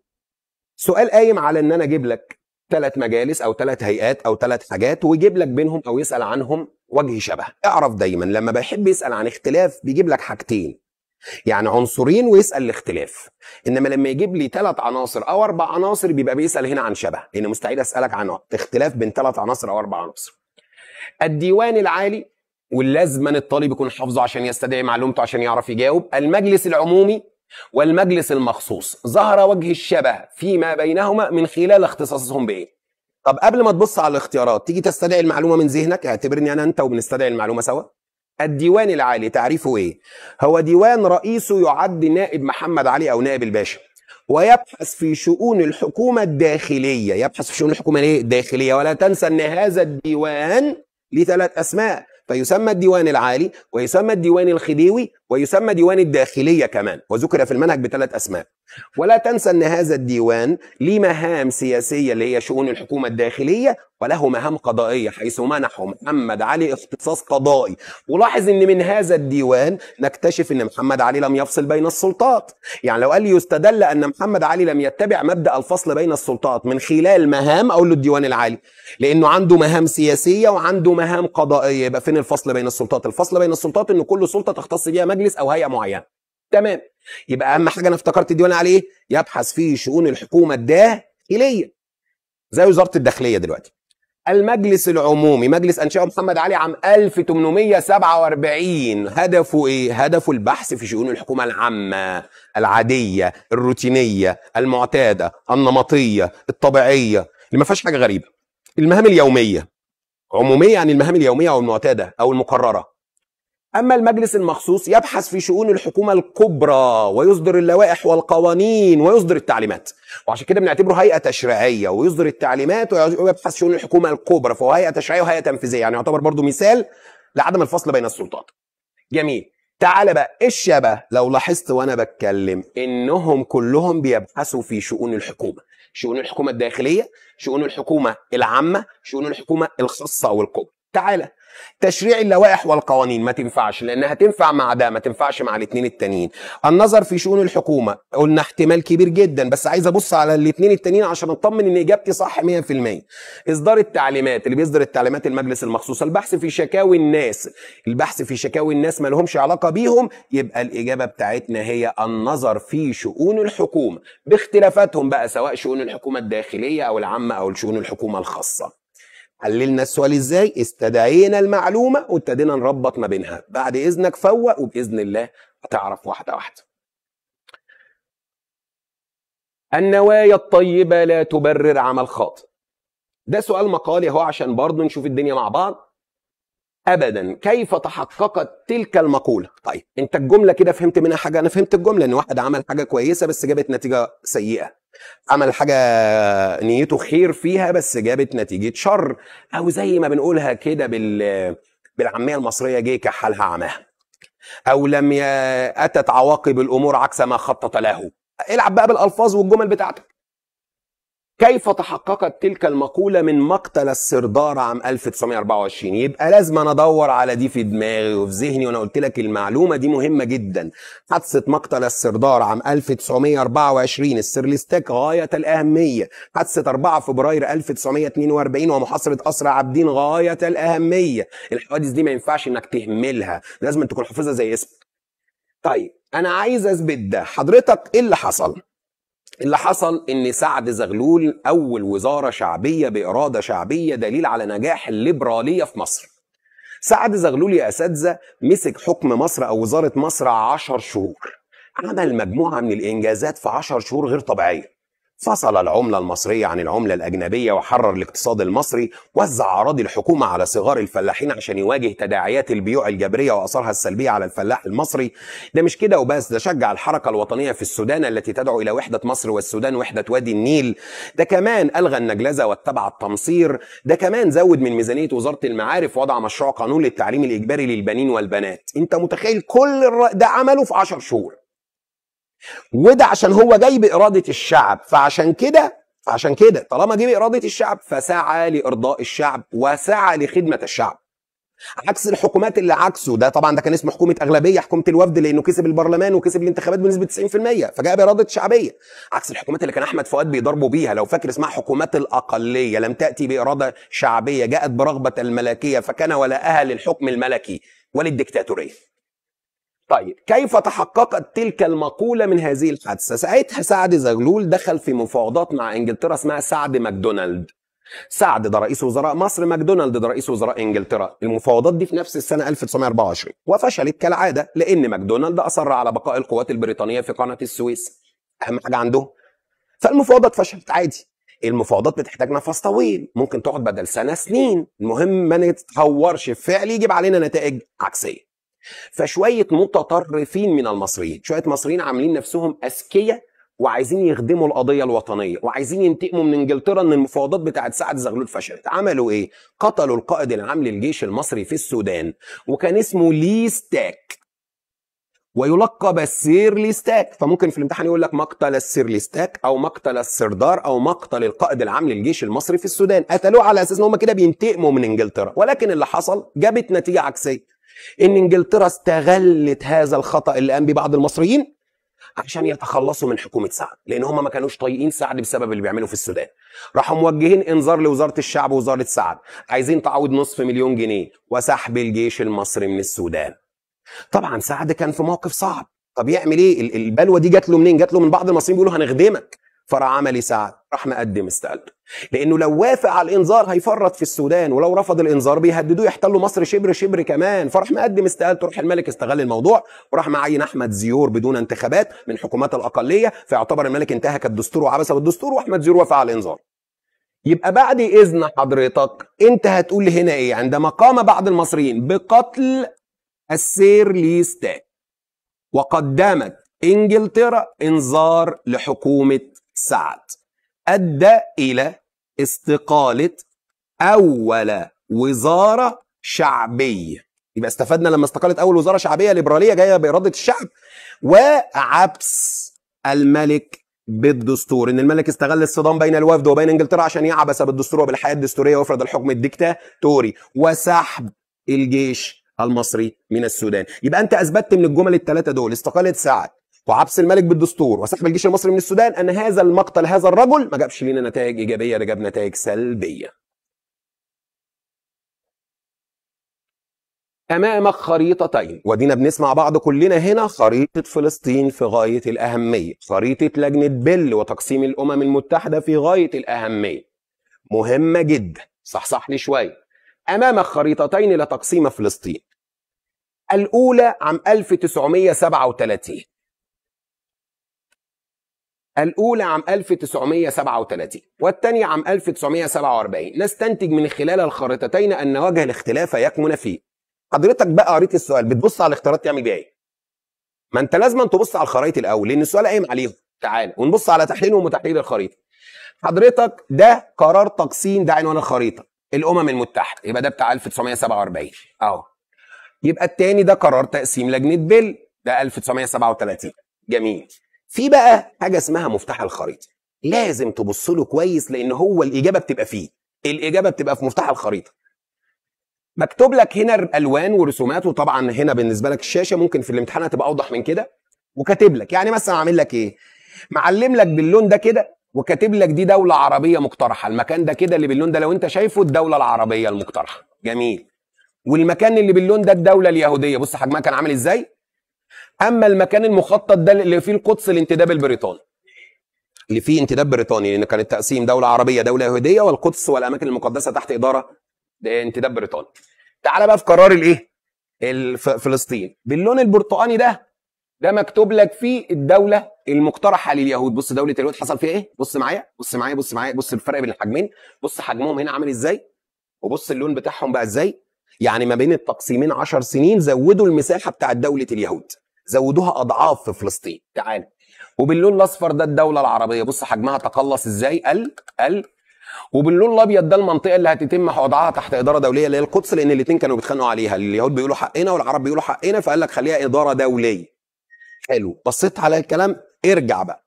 سؤال قايم على ان انا اجيب لك ثلاث مجالس او ثلاث هيئات او ثلاث حاجات ويجيب لك بينهم او يسال عنهم وجه شبه اعرف دايما لما بيحب يسال عن اختلاف بيجيب لك حاجتين يعني عنصرين ويسال الاختلاف انما لما يجيب لي ثلاث عناصر او اربع عناصر بيبقى بيسال هنا عن شبه لان يعني مستحيل اسالك عن اختلاف بين ثلاث عناصر او اربع عناصر الديوان العالي واللازما الطالب يكون حافظه عشان يستدعي معلومته عشان يعرف يجاوب المجلس العمومي والمجلس المخصوص ظهر وجه الشبه فيما بينهما من خلال اختصاصهم بايه طب قبل ما تبص على الاختيارات تيجي تستدعي المعلومه من ذهنك اعتبرني انا انت وبنستدعي المعلومه سوا الديوان العالي تعريفه ايه هو ديوان رئيسه يعد نائب محمد علي او نائب الباشا ويبحث في شؤون الحكومة الداخلية يبحث في شؤون الحكومة الداخلية ولا تنسى أن هذا الديوان لثلاث أسماء فيسمى الديوان العالي ويسمى الديوان الخديوي ويسمى ديوان الداخلية كمان وذكر في المنهج بثلاث أسماء ولا تنسى أن هذا الديوان ليه مهام سياسية اللي هي شؤون الحكومة الداخلية وله مهام قضائية حيث منحه محمد علي اختصاص قضائي ولاحظ أن من هذا الديوان نكتشف أن محمد علي لم يفصل بين السلطات يعني لو قال لي يستدل أن محمد علي لم يتبع مبدأ الفصل بين السلطات من خلال مهام أقول له الديوان العالي لأنه عنده مهام سياسية وعنده مهام قضائية يبقى فين الفصل بين السلطات الفصل بين السلطات أن كل سلطة تختص بها مجلس أو هيئة معينة تمام يبقى اهم حاجه انا افتكرت الديوان عليه يبحث في شؤون الحكومه الداخليه زي وزاره الداخليه دلوقتي المجلس العمومي مجلس انشاه محمد علي عام 1847 هدفه ايه هدفه البحث في شؤون الحكومه العامه العاديه الروتينيه المعتاده النمطيه الطبيعيه اللي ما فيهاش حاجه غريبه المهام اليوميه عموميه عن يعني المهام اليوميه او المعتاده او المقرره أما المجلس المخصوص يبحث في شؤون الحكومة الكبرى ويصدر اللوائح والقوانين ويصدر التعليمات وعشان كده بنعتبره هيئة تشريعية ويصدر التعليمات ويبحث شؤون الحكومة الكبرى فهو هيئة تشريعية وهيئة تنفيذية يعني يعتبر برضو مثال لعدم الفصل بين السلطات جميل تعال بقى الشبه لو لاحظت وانا بتكلم انهم كلهم بيبحثوا في شؤون الحكومه شؤون الحكومه الداخليه شؤون الحكومه العامه شؤون الحكومه الخاصه والكبرى تعالى تشريع اللوائح والقوانين ما تنفعش لانها تنفع مع ده ما تنفعش مع الاثنين التانيين النظر في شؤون الحكومه قلنا احتمال كبير جدا بس عايز ابص على الاثنين التانيين عشان اطمن ان اجابتي صح 100% اصدار التعليمات اللي بيصدر التعليمات المجلس المخصوص البحث في شكاوي الناس البحث في شكاوي الناس ما لهمش علاقه بيهم يبقى الاجابه بتاعتنا هي النظر في شؤون الحكومه باختلافاتهم بقى سواء شؤون الحكومه الداخليه او العامه او شؤون الحكومه الخاصه حللنا السؤال ازاي استدعينا المعلومه وابتدينا نربط ما بينها بعد اذنك فوق وباذن الله هتعرف واحده واحده النوايا الطيبه لا تبرر عمل خاطئ ده سؤال مقالي اهو عشان برضه نشوف الدنيا مع بعض ابدا كيف تحققت تلك المقوله طيب انت الجمله كده فهمت منها حاجه انا فهمت الجمله ان واحد عمل حاجه كويسه بس جابت نتيجه سيئه عمل حاجة نيته خير فيها بس جابت نتيجة شر أو زي ما بنقولها كده بال بالعامية المصرية جه كحالها عماها أو لم أتت عواقب الأمور عكس ما خطط له العب بقى بالألفاظ والجمل بتاعتك كيف تحققت تلك المقولة من مقتل السردار عام 1924 يبقى لازم أنا أدور على دي في دماغي وفي ذهني وأنا قلت لك المعلومة دي مهمة جدا حادثة مقتل السردار عام 1924 السرلستاك غاية الأهمية حادثة 4 فبراير 1942 ومحاصرة أسرى عابدين غاية الأهمية الحوادث دي ما ينفعش إنك تهملها لازم تكون حافظها زي اسمك طيب أنا عايز أثبت ده حضرتك إيه اللي حصل؟ اللي حصل ان سعد زغلول اول وزاره شعبيه باراده شعبيه دليل على نجاح الليبراليه في مصر سعد زغلول يا اساتذه مسك حكم مصر او وزاره مصر 10 شهور عمل مجموعه من الانجازات في 10 شهور غير طبيعيه فصل العملة المصرية عن العملة الأجنبية وحرر الاقتصاد المصري وزع أراضي الحكومة على صغار الفلاحين عشان يواجه تداعيات البيوع الجبرية وأثارها السلبية على الفلاح المصري ده مش كده وبس ده شجع الحركة الوطنية في السودان التي تدعو إلى وحدة مصر والسودان وحدة وادي النيل ده كمان ألغى النجلزة واتبع التمصير ده كمان زود من ميزانية وزارة المعارف وضع مشروع قانون للتعليم الإجباري للبنين والبنات أنت متخيل كل ده عمله في 10 شهور وده عشان هو جاي باراده الشعب فعشان كده عشان كده طالما جه باراده الشعب فسعى لارضاء الشعب وسعى لخدمه الشعب عكس الحكومات اللي عكسه ده طبعا ده كان اسمه حكومه اغلبيه حكومه الوفد لانه كسب البرلمان وكسب الانتخابات بنسبه 90% فجاء باراده شعبيه عكس الحكومات اللي كان احمد فؤاد بيضربوا بيها لو فاكر اسمها حكومات الاقليه لم تاتي باراده شعبيه جاءت برغبه الملكيه فكان ولاءها للحكم الملكي وللديكتاتوريه طيب كيف تحققت تلك المقولة من هذه الحادثة؟ ساعتها سعد زغلول دخل في مفاوضات مع انجلترا اسمها سعد ماكدونالد سعد ده رئيس وزراء مصر ماكدونالد ده رئيس وزراء انجلترا المفاوضات دي في نفس السنه 1924 وفشلت كالعاده لان ماكدونالد اصر على بقاء القوات البريطانيه في قناه السويس اهم حاجه عندهم فالمفاوضات فشلت عادي المفاوضات بتحتاج نفس طويل ممكن تقعد بدل سنه سنين المهم ما نتهورش في يجيب علينا نتائج عكسيه فشويه متطرفين من المصريين شويه مصريين عاملين نفسهم اذكياء وعايزين يخدموا القضيه الوطنيه وعايزين ينتقموا من انجلترا ان المفاوضات بتاعه سعد زغلول فشلت عملوا ايه قتلوا القائد العام للجيش المصري في السودان وكان اسمه ليستاك ويلقب السير ليستاك فممكن في الامتحان يقول لك مقتل السير ليستاك او مقتل السردار او مقتل القائد العام للجيش المصري في السودان قتلوه على اساس ان هم كده بينتقموا من انجلترا ولكن اللي حصل جابت نتيجه عكسيه ان انجلترا استغلت هذا الخطا اللي قام ببعض بعض المصريين عشان يتخلصوا من حكومه سعد لان هم ما كانوش طايقين سعد بسبب اللي بيعمله في السودان راحوا موجهين انذار لوزاره الشعب ووزاره سعد عايزين تعويض نصف مليون جنيه وسحب الجيش المصري من السودان طبعا سعد كان في موقف صعب طب يعمل ايه البلوه دي جات له منين جات له من بعض المصريين بيقولوا هنخدمك فراح عمل ايه سعد راح مقدم استقالته لانه لو وافق على الانذار هيفرط في السودان ولو رفض الانذار بيهددوه يحتلوا مصر شبر شبر كمان فراح مقدم استقالته روح الملك استغل الموضوع وراح معين احمد زيور بدون انتخابات من حكومات الاقليه فيعتبر الملك انتهك الدستور وعبث بالدستور واحمد زيور وافق على الانذار يبقى بعد اذن حضرتك انت هتقول هنا ايه عندما قام بعض المصريين بقتل السير ليستا وقدمت انجلترا انذار لحكومه سعد أدى إلى استقالة أول وزارة شعبية يبقى استفدنا لما استقالت أول وزارة شعبية ليبرالية جاية بإرادة الشعب وعبس الملك بالدستور ان الملك استغل الصدام بين الوفد وبين انجلترا عشان يعبس بالدستور وبالحياه الدستوريه ويفرض الحكم الديكتاتوري وسحب الجيش المصري من السودان يبقى انت اثبتت من الجمل الثلاثه دول استقاله سعد وعبس الملك بالدستور وسحب الجيش المصري من السودان ان هذا المقتل هذا الرجل ما جابش لينا نتائج ايجابيه ده جاب نتائج سلبيه امامك خريطتين ودينا بنسمع بعض كلنا هنا خريطه فلسطين في غايه الاهميه خريطه لجنه بيل وتقسيم الامم المتحده في غايه الاهميه مهمه جدا صحصح لي شويه امامك خريطتين لتقسيم فلسطين الاولى عام 1937 الأولى عام 1937 والثانية عام 1947 نستنتج من خلال الخريطتين أن وجه الاختلاف يكمن فيه حضرتك بقى قريت السؤال بتبص على الاختيارات تعمل بيها ايه؟ ما انت لازم تبص على الخرائط الاول لان السؤال قايم عليهم تعال ونبص على تحليلهم وتحليل الخريطه حضرتك ده قرار تقسيم ده عنوان الخريطه الامم المتحده يبقى ده بتاع 1947 اهو يبقى الثاني ده قرار تقسيم لجنه بيل ده 1937 جميل في بقى حاجه اسمها مفتاح الخريطه لازم تبص له كويس لان هو الاجابه بتبقى فيه الاجابه بتبقى في مفتاح الخريطه مكتوب لك هنا الوان ورسومات وطبعا هنا بالنسبه لك الشاشه ممكن في الامتحان هتبقى اوضح من كده وكاتب لك يعني مثلا عامل لك ايه معلم لك باللون ده كده وكاتب لك دي دوله عربيه مقترحه المكان ده كده اللي باللون ده لو انت شايفه الدوله العربيه المقترحه جميل والمكان اللي باللون ده الدوله اليهوديه بص حجمها كان عامل ازاي اما المكان المخطط ده اللي فيه القدس الانتداب البريطاني اللي فيه انتداب بريطاني لان كان التقسيم دوله عربيه دوله يهوديه والقدس والاماكن المقدسه تحت اداره انتداب بريطاني تعال بقى في قرار الايه فلسطين باللون البرتقاني ده ده مكتوب لك فيه الدوله المقترحه لليهود بص دوله اليهود حصل فيها ايه بص معايا بص معايا بص معايا بص الفرق بين الحجمين بص حجمهم هنا عامل ازاي وبص اللون بتاعهم بقى ازاي يعني ما بين التقسيمين 10 سنين زودوا المساحه بتاعه دوله اليهود زودوها اضعاف في فلسطين تعالى وباللون الاصفر ده الدوله العربيه بص حجمها تقلص ازاي قل قل وباللون الابيض ده المنطقه اللي هتتم وضعها تحت اداره دوليه اللي هي القدس لان الاثنين كانوا بيتخانقوا عليها اليهود بيقولوا حقنا والعرب بيقولوا حقنا فقال لك خليها اداره دوليه حلو بصيت على الكلام ارجع بقى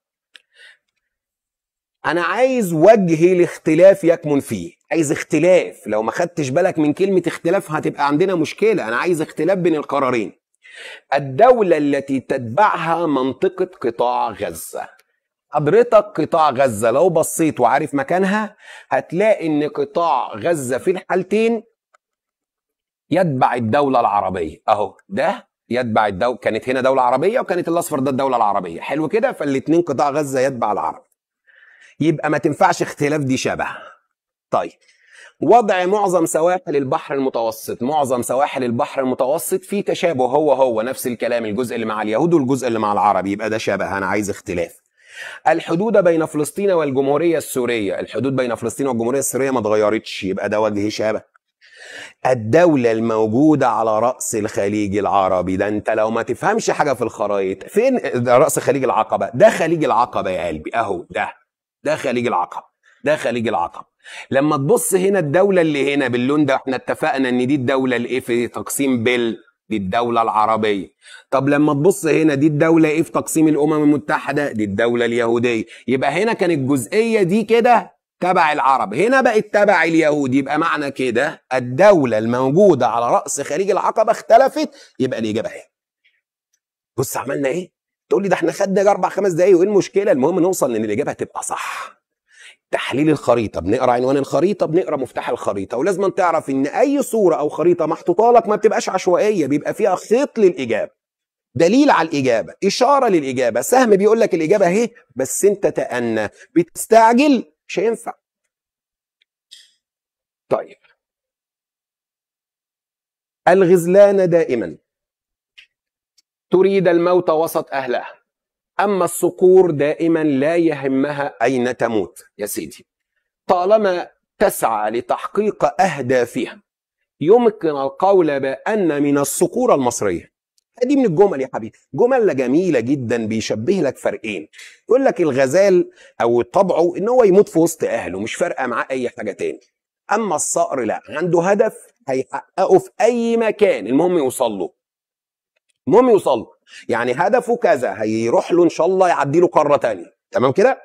انا عايز وجه الاختلاف يكمن فيه عايز اختلاف لو ما خدتش بالك من كلمه اختلاف هتبقى عندنا مشكله انا عايز اختلاف بين القرارين الدولة التي تتبعها منطقة قطاع غزة حضرتك قطاع غزة لو بصيت وعارف مكانها هتلاقي ان قطاع غزة في الحالتين يتبع الدولة العربية اهو ده يتبع الدولة كانت هنا دولة عربية وكانت الاصفر ده الدولة العربية حلو كده فالاتنين قطاع غزة يتبع العرب يبقى ما تنفعش اختلاف دي شبه طيب وضع معظم سواحل البحر المتوسط معظم سواحل البحر المتوسط في تشابه هو هو نفس الكلام الجزء اللي مع اليهود والجزء اللي مع العرب يبقى ده شبه انا عايز اختلاف الحدود بين فلسطين والجمهوريه السوريه الحدود بين فلسطين والجمهوريه السوريه ما اتغيرتش يبقى ده وجه شبه الدولة الموجودة على رأس الخليج العربي ده انت لو ما تفهمش حاجة في الخرايط فين رأس خليج العقبة ده خليج العقبة يا قلبي اهو ده ده خليج العقبة ده خليج العقبة لما تبص هنا الدولة اللي هنا باللون ده احنا اتفقنا ان دي الدولة الايه في تقسيم بل دي الدولة العربية طب لما تبص هنا دي الدولة ايه في تقسيم الأمم المتحدة دي الدولة اليهودية يبقى هنا كانت الجزئية دي كده تبع العرب هنا بقت تبع اليهود يبقى معنى كده الدولة الموجودة على رأس خليج العقبة اختلفت يبقى الإجابة هي بص عملنا ايه تقول لي ده احنا خدنا اربع خمس دقايق وايه المشكله المهم نوصل ان الاجابه هتبقى صح تحليل الخريطه بنقرا عنوان الخريطه بنقرا مفتاح الخريطه ولازم تعرف ان اي صوره او خريطه محطوطه لك ما بتبقاش عشوائيه بيبقى فيها خيط للاجابه دليل على الاجابه اشاره للاجابه سهم بيقول لك الاجابه اهي بس انت تأنى بتستعجل مش هينفع طيب الغزلان دائما تريد الموت وسط اهلها أما الصقور دائما لا يهمها أين تموت يا سيدي طالما تسعى لتحقيق أهدافها يمكن القول بأن من الصقور المصرية دي من الجمل يا حبيبي جملة جميلة جدا بيشبه لك فرقين يقول لك الغزال أو طبعه إن هو يموت في وسط أهله مش فارقة معاه أي حاجة تاني أما الصقر لا عنده هدف هيحققه في أي مكان المهم يوصل له المهم يوصل له يعني هدفه كذا هيروح له ان شاء الله يعدي له قاره ثانيه تمام كده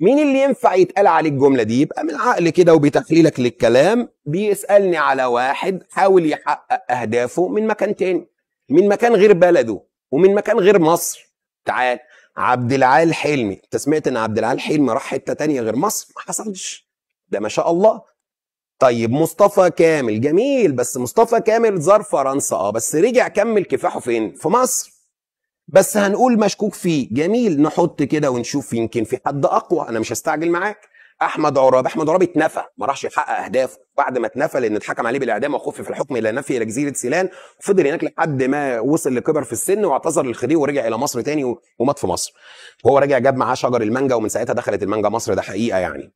مين اللي ينفع يتقال عليه الجمله دي يبقى من عقل كده وبتحليلك للكلام بيسالني على واحد حاول يحقق اهدافه من مكان تاني من مكان غير بلده ومن مكان غير مصر تعال عبد العال حلمي انت سمعت ان عبد العال حلمي راح حته تانية غير مصر ما حصلش ده ما شاء الله طيب مصطفى كامل جميل بس مصطفى كامل زار فرنسا اه بس رجع كمل كفاحه فين في مصر بس هنقول مشكوك فيه جميل نحط كده ونشوف يمكن في حد اقوى انا مش هستعجل معاك احمد عراب احمد عراب اتنفى ما راحش يحقق اهدافه بعد ما اتنفى لان اتحكم عليه بالاعدام وخفف الحكم الى نفي الى جزيره سيلان فضل هناك لحد ما وصل لكبر في السن واعتذر للخديوي ورجع الى مصر تاني ومات في مصر وهو راجع جاب معاه شجر المانجا ومن ساعتها دخلت المانجا مصر ده حقيقه يعني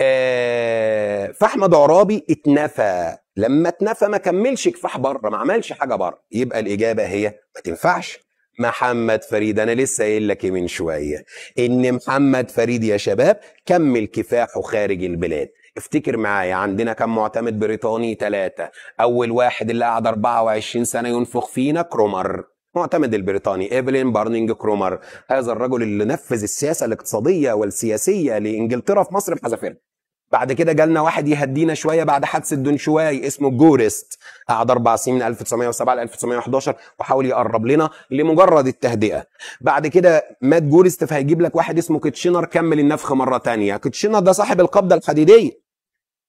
آه فاحمد عرابي اتنفى لما اتنفى ما كملش كفاح بره ما عملش حاجه بره يبقى الاجابه هي ما تنفعش محمد فريد انا لسه قايل لك من شويه ان محمد فريد يا شباب كمل كفاحه خارج البلاد افتكر معايا عندنا كم معتمد بريطاني ثلاثة أول واحد اللي قعد 24 سنة ينفخ فينا كرومر معتمد البريطاني ايفلين بارنينج كرومر هذا الرجل اللي نفذ السياسة الاقتصادية والسياسية لإنجلترا في مصر بحذافيرها بعد كده جالنا واحد يهدينا شويه بعد حادثه دونشواي اسمه جورست قعد اربع سنين من 1907 ل 1911 وحاول يقرب لنا لمجرد التهدئه بعد كده مات جورست فهيجيب لك واحد اسمه كيتشنر كمل النفخ مره ثانيه، كيتشنر ده صاحب القبضه الحديديه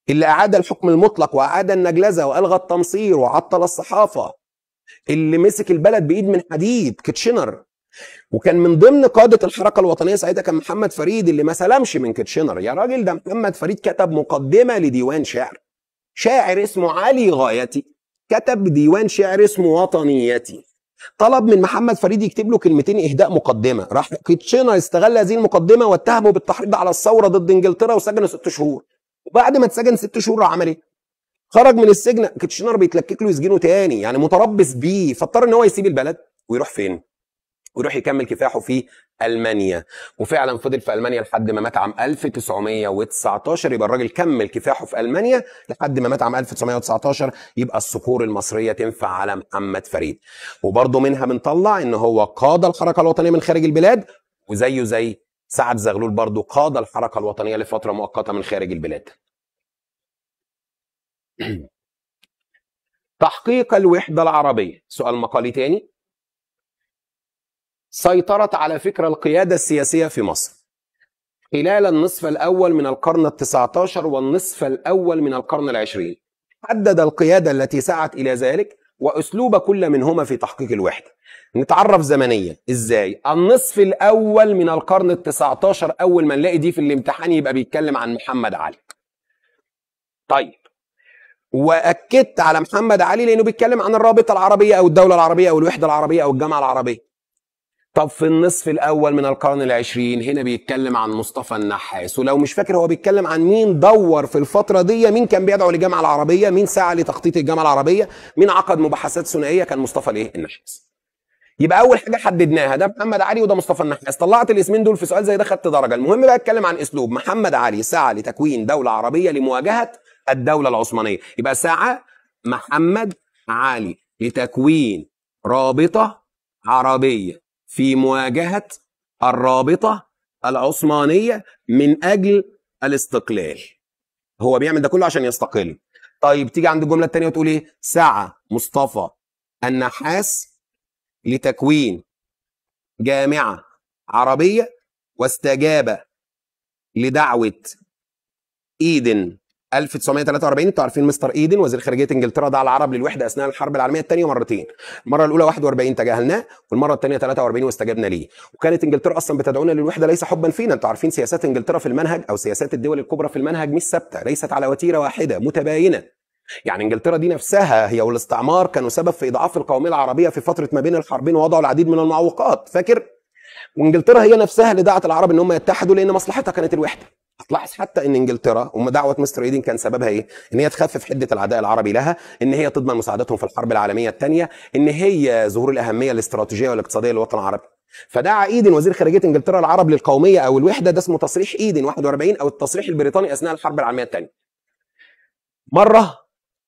اللي اعاد الحكم المطلق واعاد النجلزه والغى التمصير وعطل الصحافه اللي مسك البلد بايد من حديد كيتشنر وكان من ضمن قاده الحركه الوطنيه ساعتها كان محمد فريد اللي ما سلمش من كيتشنر يا راجل ده محمد فريد كتب مقدمه لديوان شعر شاعر اسمه علي غايتي كتب ديوان شعر اسمه وطنيتي طلب من محمد فريد يكتب له كلمتين اهداء مقدمه راح كيتشنر استغل هذه المقدمه واتهمه بالتحريض على الثوره ضد انجلترا وسجنه ست شهور وبعد ما اتسجن ست شهور عمل ايه خرج من السجن كيتشنر بيتلكك له يسجنه تاني يعني متربص بيه فاضطر ان هو يسيب البلد ويروح فين ويروح يكمل كفاحه في المانيا وفعلا فضل في المانيا لحد ما مات عام 1919 يبقى الراجل كمل كفاحه في المانيا لحد ما مات عام 1919 يبقى الصقور المصريه تنفع على محمد فريد وبرضه منها بنطلع ان هو قاد الحركه الوطنيه من خارج البلاد وزيه زي سعد زغلول برضه قاد الحركه الوطنيه لفتره مؤقته من خارج البلاد تحقيق الوحده العربيه سؤال مقالي تاني سيطرت على فكرة القيادة السياسية في مصر خلال النصف الأول من القرن التسعة عشر والنصف الأول من القرن العشرين حدد القيادة التي سعت إلى ذلك وأسلوب كل منهما في تحقيق الوحدة نتعرف زمنيا إزاي النصف الأول من القرن التسعة عشر أول ما نلاقي دي في الامتحان يبقى بيتكلم عن محمد علي طيب واكدت على محمد علي لانه بيتكلم عن الرابطه العربيه او الدوله العربيه او الوحده العربيه او الجامعه العربيه طب في النصف الاول من القرن العشرين هنا بيتكلم عن مصطفى النحاس ولو مش فاكر هو بيتكلم عن مين دور في الفتره دي مين كان بيدعو للجامعه العربيه مين سعى لتخطيط الجامعه العربيه مين عقد مباحثات ثنائيه كان مصطفى الايه النحاس يبقى اول حاجه حددناها ده محمد علي وده مصطفى النحاس طلعت الاسمين دول في سؤال زي ده خدت درجه المهم بقى اتكلم عن اسلوب محمد علي سعى لتكوين دوله عربيه لمواجهه الدوله العثمانيه يبقى سعى محمد علي لتكوين رابطه عربيه في مواجهة الرابطة العثمانية من أجل الاستقلال هو بيعمل ده كله عشان يستقل طيب تيجي عند الجملة الثانية وتقول إيه سعى مصطفى النحاس لتكوين جامعة عربية واستجاب لدعوة إيدن 1943 انتوا عارفين مستر ايدن وزير خارجيه انجلترا دعا العرب للوحده اثناء الحرب العالميه الثانيه مرتين المره الاولى 41 تجاهلناه والمره الثانيه 43 واستجبنا ليه وكانت انجلترا اصلا بتدعونا للوحده ليس حبا فينا انتوا عارفين سياسات انجلترا في المنهج او سياسات الدول الكبرى في المنهج مش ثابته ليست على وتيره واحده متباينه يعني انجلترا دي نفسها هي والاستعمار كانوا سبب في اضعاف القوميه العربيه في فتره ما بين الحربين ووضعوا العديد من المعوقات فاكر وانجلترا هي نفسها اللي دعت العرب ان هم يتحدوا لان مصلحتها كانت الوحده هتلاحظ حتى ان انجلترا ودعوه مستر ايدين كان سببها ايه؟ ان هي تخفف حده العداء العربي لها، ان هي تضمن مساعدتهم في الحرب العالميه الثانيه، ان هي ظهور الاهميه الاستراتيجيه والاقتصاديه للوطن العربي. فدعا ايدن وزير خارجيه انجلترا العرب للقوميه او الوحده ده اسمه تصريح ايدن 41 او التصريح البريطاني اثناء الحرب العالميه الثانيه. مره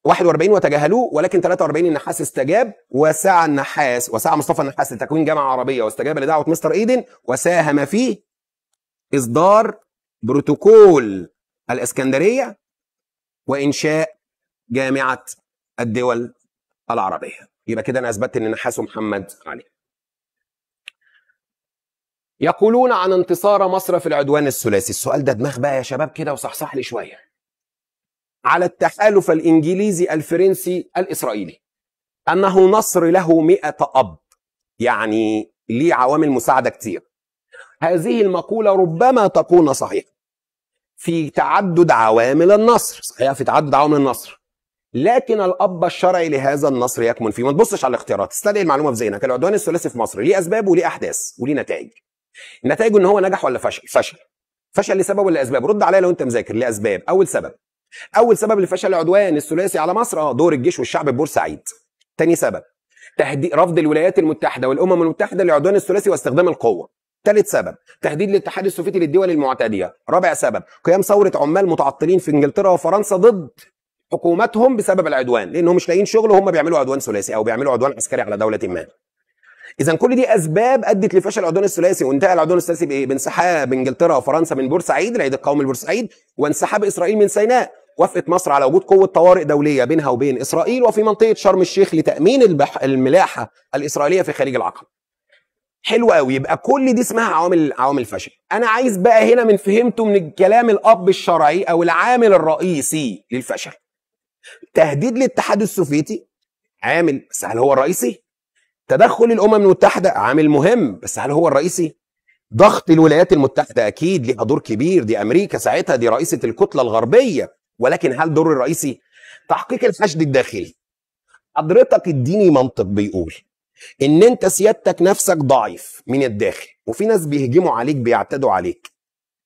41 وتجاهلوه ولكن 43 النحاس استجاب وسعى النحاس وسعى مصطفى النحاس لتكوين جامعه عربيه واستجاب لدعوه مستر ايدن وساهم في اصدار بروتوكول الاسكندريه وانشاء جامعه الدول العربيه يبقى كده انا اثبتت ان نحاس محمد علي يقولون عن انتصار مصر في العدوان الثلاثي السؤال ده دماغ بقى يا شباب كده وصحصح لي شويه على التحالف الانجليزي الفرنسي الاسرائيلي انه نصر له 100 اب يعني ليه عوامل مساعده كتير هذه المقوله ربما تكون صحيحه في تعدد عوامل النصر صحيح في تعدد عوامل النصر لكن الاب الشرعي لهذا النصر يكمن فيه ما تبصش على الاختيارات استدعي المعلومه في ذهنك العدوان الثلاثي في مصر ليه اسباب وليه احداث وليه نتائج نتائجه ان هو نجح ولا فشل فشل فشل لسبب ولا اسباب رد عليا لو انت مذاكر لاسباب اول سبب اول سبب لفشل العدوان الثلاثي على مصر اه دور الجيش والشعب ببورسعيد تاني سبب تهدي رفض الولايات المتحده والامم المتحده للعدوان الثلاثي واستخدام القوه ثالث سبب تهديد الاتحاد السوفيتي للدول المعتديه رابع سبب قيام ثوره عمال متعطلين في انجلترا وفرنسا ضد حكوماتهم بسبب العدوان لانهم مش لاقيين شغل وهم بيعملوا عدوان ثلاثي او بيعملوا عدوان عسكري على دوله ما اذا كل دي اسباب ادت لفشل العدوان الثلاثي وانتهى العدوان الثلاثي بايه بانسحاب انجلترا وفرنسا من بورسعيد العيد القومي لبورسعيد وانسحاب اسرائيل من سيناء وافقت مصر على وجود قوه طوارئ دوليه بينها وبين اسرائيل وفي منطقه شرم الشيخ لتامين الملاحه الاسرائيليه في خليج العقبه حلو قوي يبقى كل دي اسمها عوامل عوامل فشل انا عايز بقى هنا من فهمته من الكلام الاب الشرعي او العامل الرئيسي للفشل تهديد للاتحاد السوفيتي عامل بس هل هو الرئيسي تدخل الامم المتحده عامل مهم بس هل هو الرئيسي ضغط الولايات المتحده اكيد ليها دور كبير دي امريكا ساعتها دي رئيسه الكتله الغربيه ولكن هل دور الرئيسي تحقيق الفشل الداخلي حضرتك اديني منطق بيقول ان انت سيادتك نفسك ضعيف من الداخل وفي ناس بيهجموا عليك بيعتدوا عليك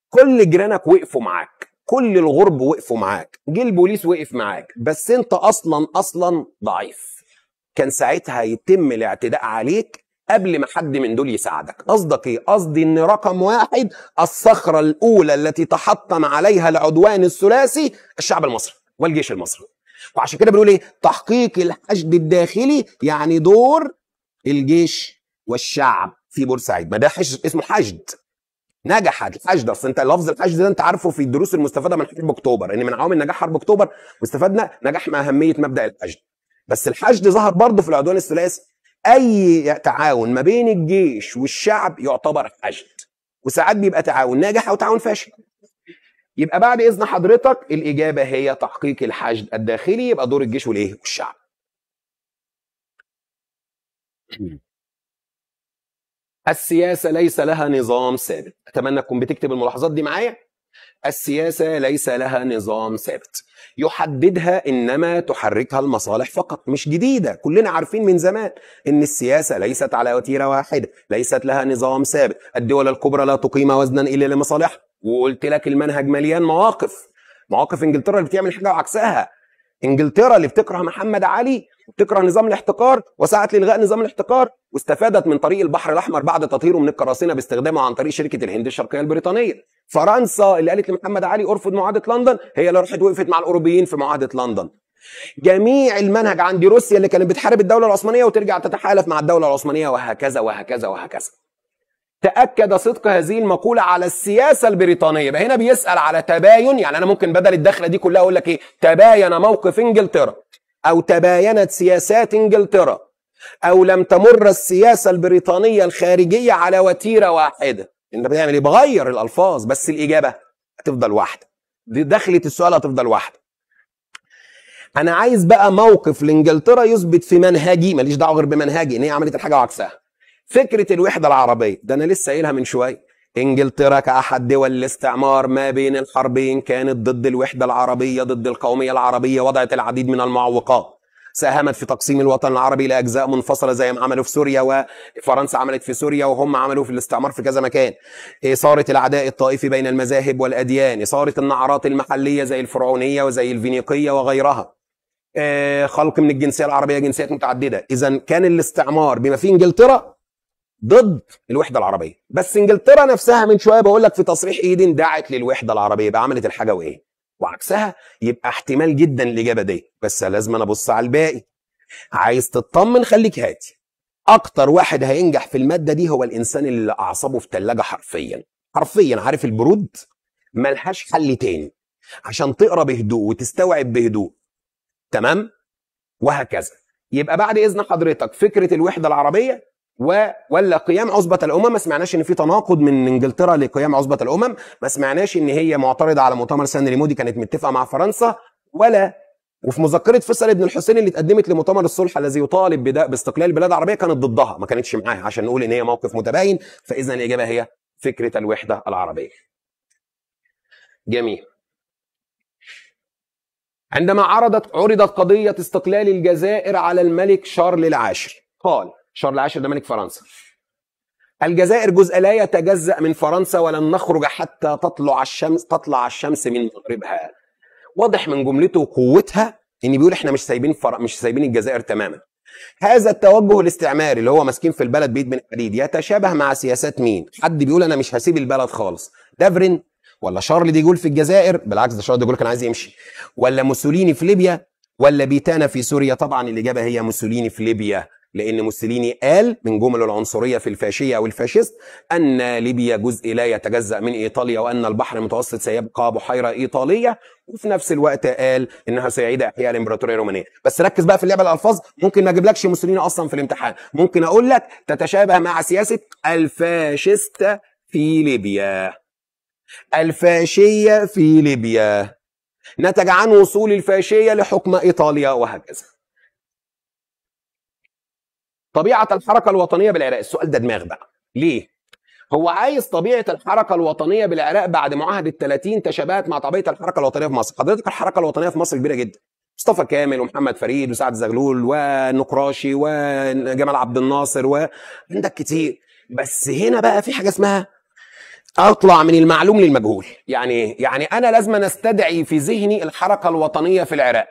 كل جيرانك وقفوا معاك كل الغرب وقفوا معاك جه البوليس وقف معاك بس انت اصلا اصلا ضعيف كان ساعتها يتم الاعتداء عليك قبل ما حد من دول يساعدك قصدك ايه قصدي ان رقم واحد الصخره الاولى التي تحطم عليها العدوان الثلاثي الشعب المصري والجيش المصري وعشان كده بنقول ايه تحقيق الحشد الداخلي يعني دور الجيش والشعب في بورسعيد ما ده حشد اسمه حشد نجح الحشد اصل انت لفظ الحشد ده انت عارفه في الدروس المستفاده من حرب اكتوبر ان يعني من عوامل نجاح حرب اكتوبر واستفدنا نجاح مع اهميه مبدا الحشد بس الحشد ظهر برضه في العدوان الثلاثي اي تعاون ما بين الجيش والشعب يعتبر حشد وساعات بيبقى تعاون ناجح او تعاون فاشل يبقى بعد اذن حضرتك الاجابه هي تحقيق الحشد الداخلي يبقى دور الجيش والايه والشعب السياسة ليس لها نظام ثابت، أتمنى تكون بتكتب الملاحظات دي معايا. السياسة ليس لها نظام ثابت، يحددها إنما تحركها المصالح فقط، مش جديدة، كلنا عارفين من زمان إن السياسة ليست على وتيرة واحدة، ليست لها نظام ثابت، الدول الكبرى لا تقيم وزنا إلا لمصالحها، وقلت لك المنهج مليان مواقف، مواقف إنجلترا اللي بتعمل حاجة وعكسها، إنجلترا اللي بتكره محمد علي بتكره نظام الاحتقار وسعت لالغاء نظام الاحتقار واستفادت من طريق البحر الاحمر بعد تطهيره من القراصنه باستخدامه عن طريق شركه الهند الشرقيه البريطانيه فرنسا اللي قالت لمحمد علي ارفض معاهده لندن هي اللي راحت وقفت مع الاوروبيين في معاهده لندن جميع المنهج عند روسيا اللي كانت بتحارب الدوله العثمانيه وترجع تتحالف مع الدوله العثمانيه وهكذا وهكذا وهكذا تأكد صدق هذه المقولة على السياسة البريطانية بقى هنا بيسأل على تباين يعني أنا ممكن بدل الدخلة دي كلها أقول لك إيه تباين موقف إنجلترا أو تباينت سياسات إنجلترا أو لم تمر السياسة البريطانية الخارجية على وتيرة واحدة إن بتعمل إيه؟ بغير الألفاظ بس الإجابة هتفضل واحدة دخلة السؤال هتفضل واحدة أنا عايز بقى موقف لإنجلترا يثبت في منهجي ماليش دعوة غير بمنهجي إن هي عملت الحاجة وعكسها فكرة الوحدة العربية ده أنا لسه قايلها من شوية انجلترا كأحد دول الاستعمار ما بين الحربين كانت ضد الوحدة العربية ضد القومية العربية وضعت العديد من المعوقات ساهمت في تقسيم الوطن العربي لاجزاء منفصله زي ما عملوا في سوريا وفرنسا عملت في سوريا وهم عملوا في الاستعمار في كذا مكان اثاره العداء الطائفي بين المذاهب والاديان اثاره النعرات المحليه زي الفرعونيه وزي الفينيقيه وغيرها آه، خلق من الجنسيه العربيه جنسيات متعدده اذا كان الاستعمار بما فيه انجلترا ضد الوحده العربيه بس انجلترا نفسها من شويه بقول لك في تصريح ايدن دعت للوحده العربيه بقى عملت الحاجه وايه وعكسها يبقى احتمال جدا الاجابه دي بس لازم انا ابص على الباقي عايز تطمن خليك هادي اكتر واحد هينجح في الماده دي هو الانسان اللي اعصابه في ثلاجه حرفيا حرفيا عارف البرود ملهاش حل تاني عشان تقرا بهدوء وتستوعب بهدوء تمام وهكذا يبقى بعد اذن حضرتك فكره الوحده العربيه و ولا قيام عصبه الامم ما سمعناش ان في تناقض من انجلترا لقيام عصبه الامم ما سمعناش ان هي معترضه على مؤتمر سان ريمودي كانت متفقه مع فرنسا ولا وفي مذكره فيصل ابن الحسين اللي اتقدمت لمؤتمر الصلح الذي يطالب باستقلال البلاد العربيه كانت ضدها ما كانتش معاها عشان نقول ان هي موقف متباين فاذا الاجابه هي فكره الوحده العربيه. جميل. عندما عرضت عرضت قضيه استقلال الجزائر على الملك شارل العاشر قال شارل العاشر ده ملك فرنسا الجزائر جزء لا يتجزأ من فرنسا ولن نخرج حتى تطلع الشمس تطلع الشمس من مغربها واضح من جملته وقوتها ان بيقول احنا مش سايبين فر... مش سايبين الجزائر تماما هذا التوجه الاستعماري اللي هو ماسكين في البلد بيد من حديد يتشابه مع سياسات مين حد بيقول انا مش هسيب البلد خالص دافرين ولا شارل دي في الجزائر بالعكس ده شارل دي كان عايز يمشي ولا موسوليني في ليبيا ولا بيتانا في سوريا طبعا الاجابه هي موسوليني في ليبيا لان موسوليني قال من جمل العنصريه في الفاشيه الفاشيست ان ليبيا جزء لا يتجزا من ايطاليا وان البحر المتوسط سيبقى بحيره ايطاليه وفي نفس الوقت قال انها سيعيد احياء الامبراطوريه الرومانيه بس ركز بقى في اللعبه الالفاظ ممكن ما اجيبلكش موسوليني اصلا في الامتحان ممكن اقول لك تتشابه مع سياسه الفاشيست في ليبيا الفاشيه في ليبيا نتج عن وصول الفاشيه لحكم ايطاليا وهكذا طبيعه الحركه الوطنيه بالعراق السؤال ده دماغ بقى ليه هو عايز طبيعه الحركه الوطنيه بالعراق بعد معاهده 30 تشابهت مع طبيعه الحركه الوطنيه في مصر حضرتك الحركه الوطنيه في مصر كبيره جدا مصطفى كامل ومحمد فريد وسعد زغلول ونقراشي وجمال عبد الناصر وعندك كتير بس هنا بقى في حاجه اسمها اطلع من المعلوم للمجهول يعني يعني انا لازم استدعي في ذهني الحركه الوطنيه في العراق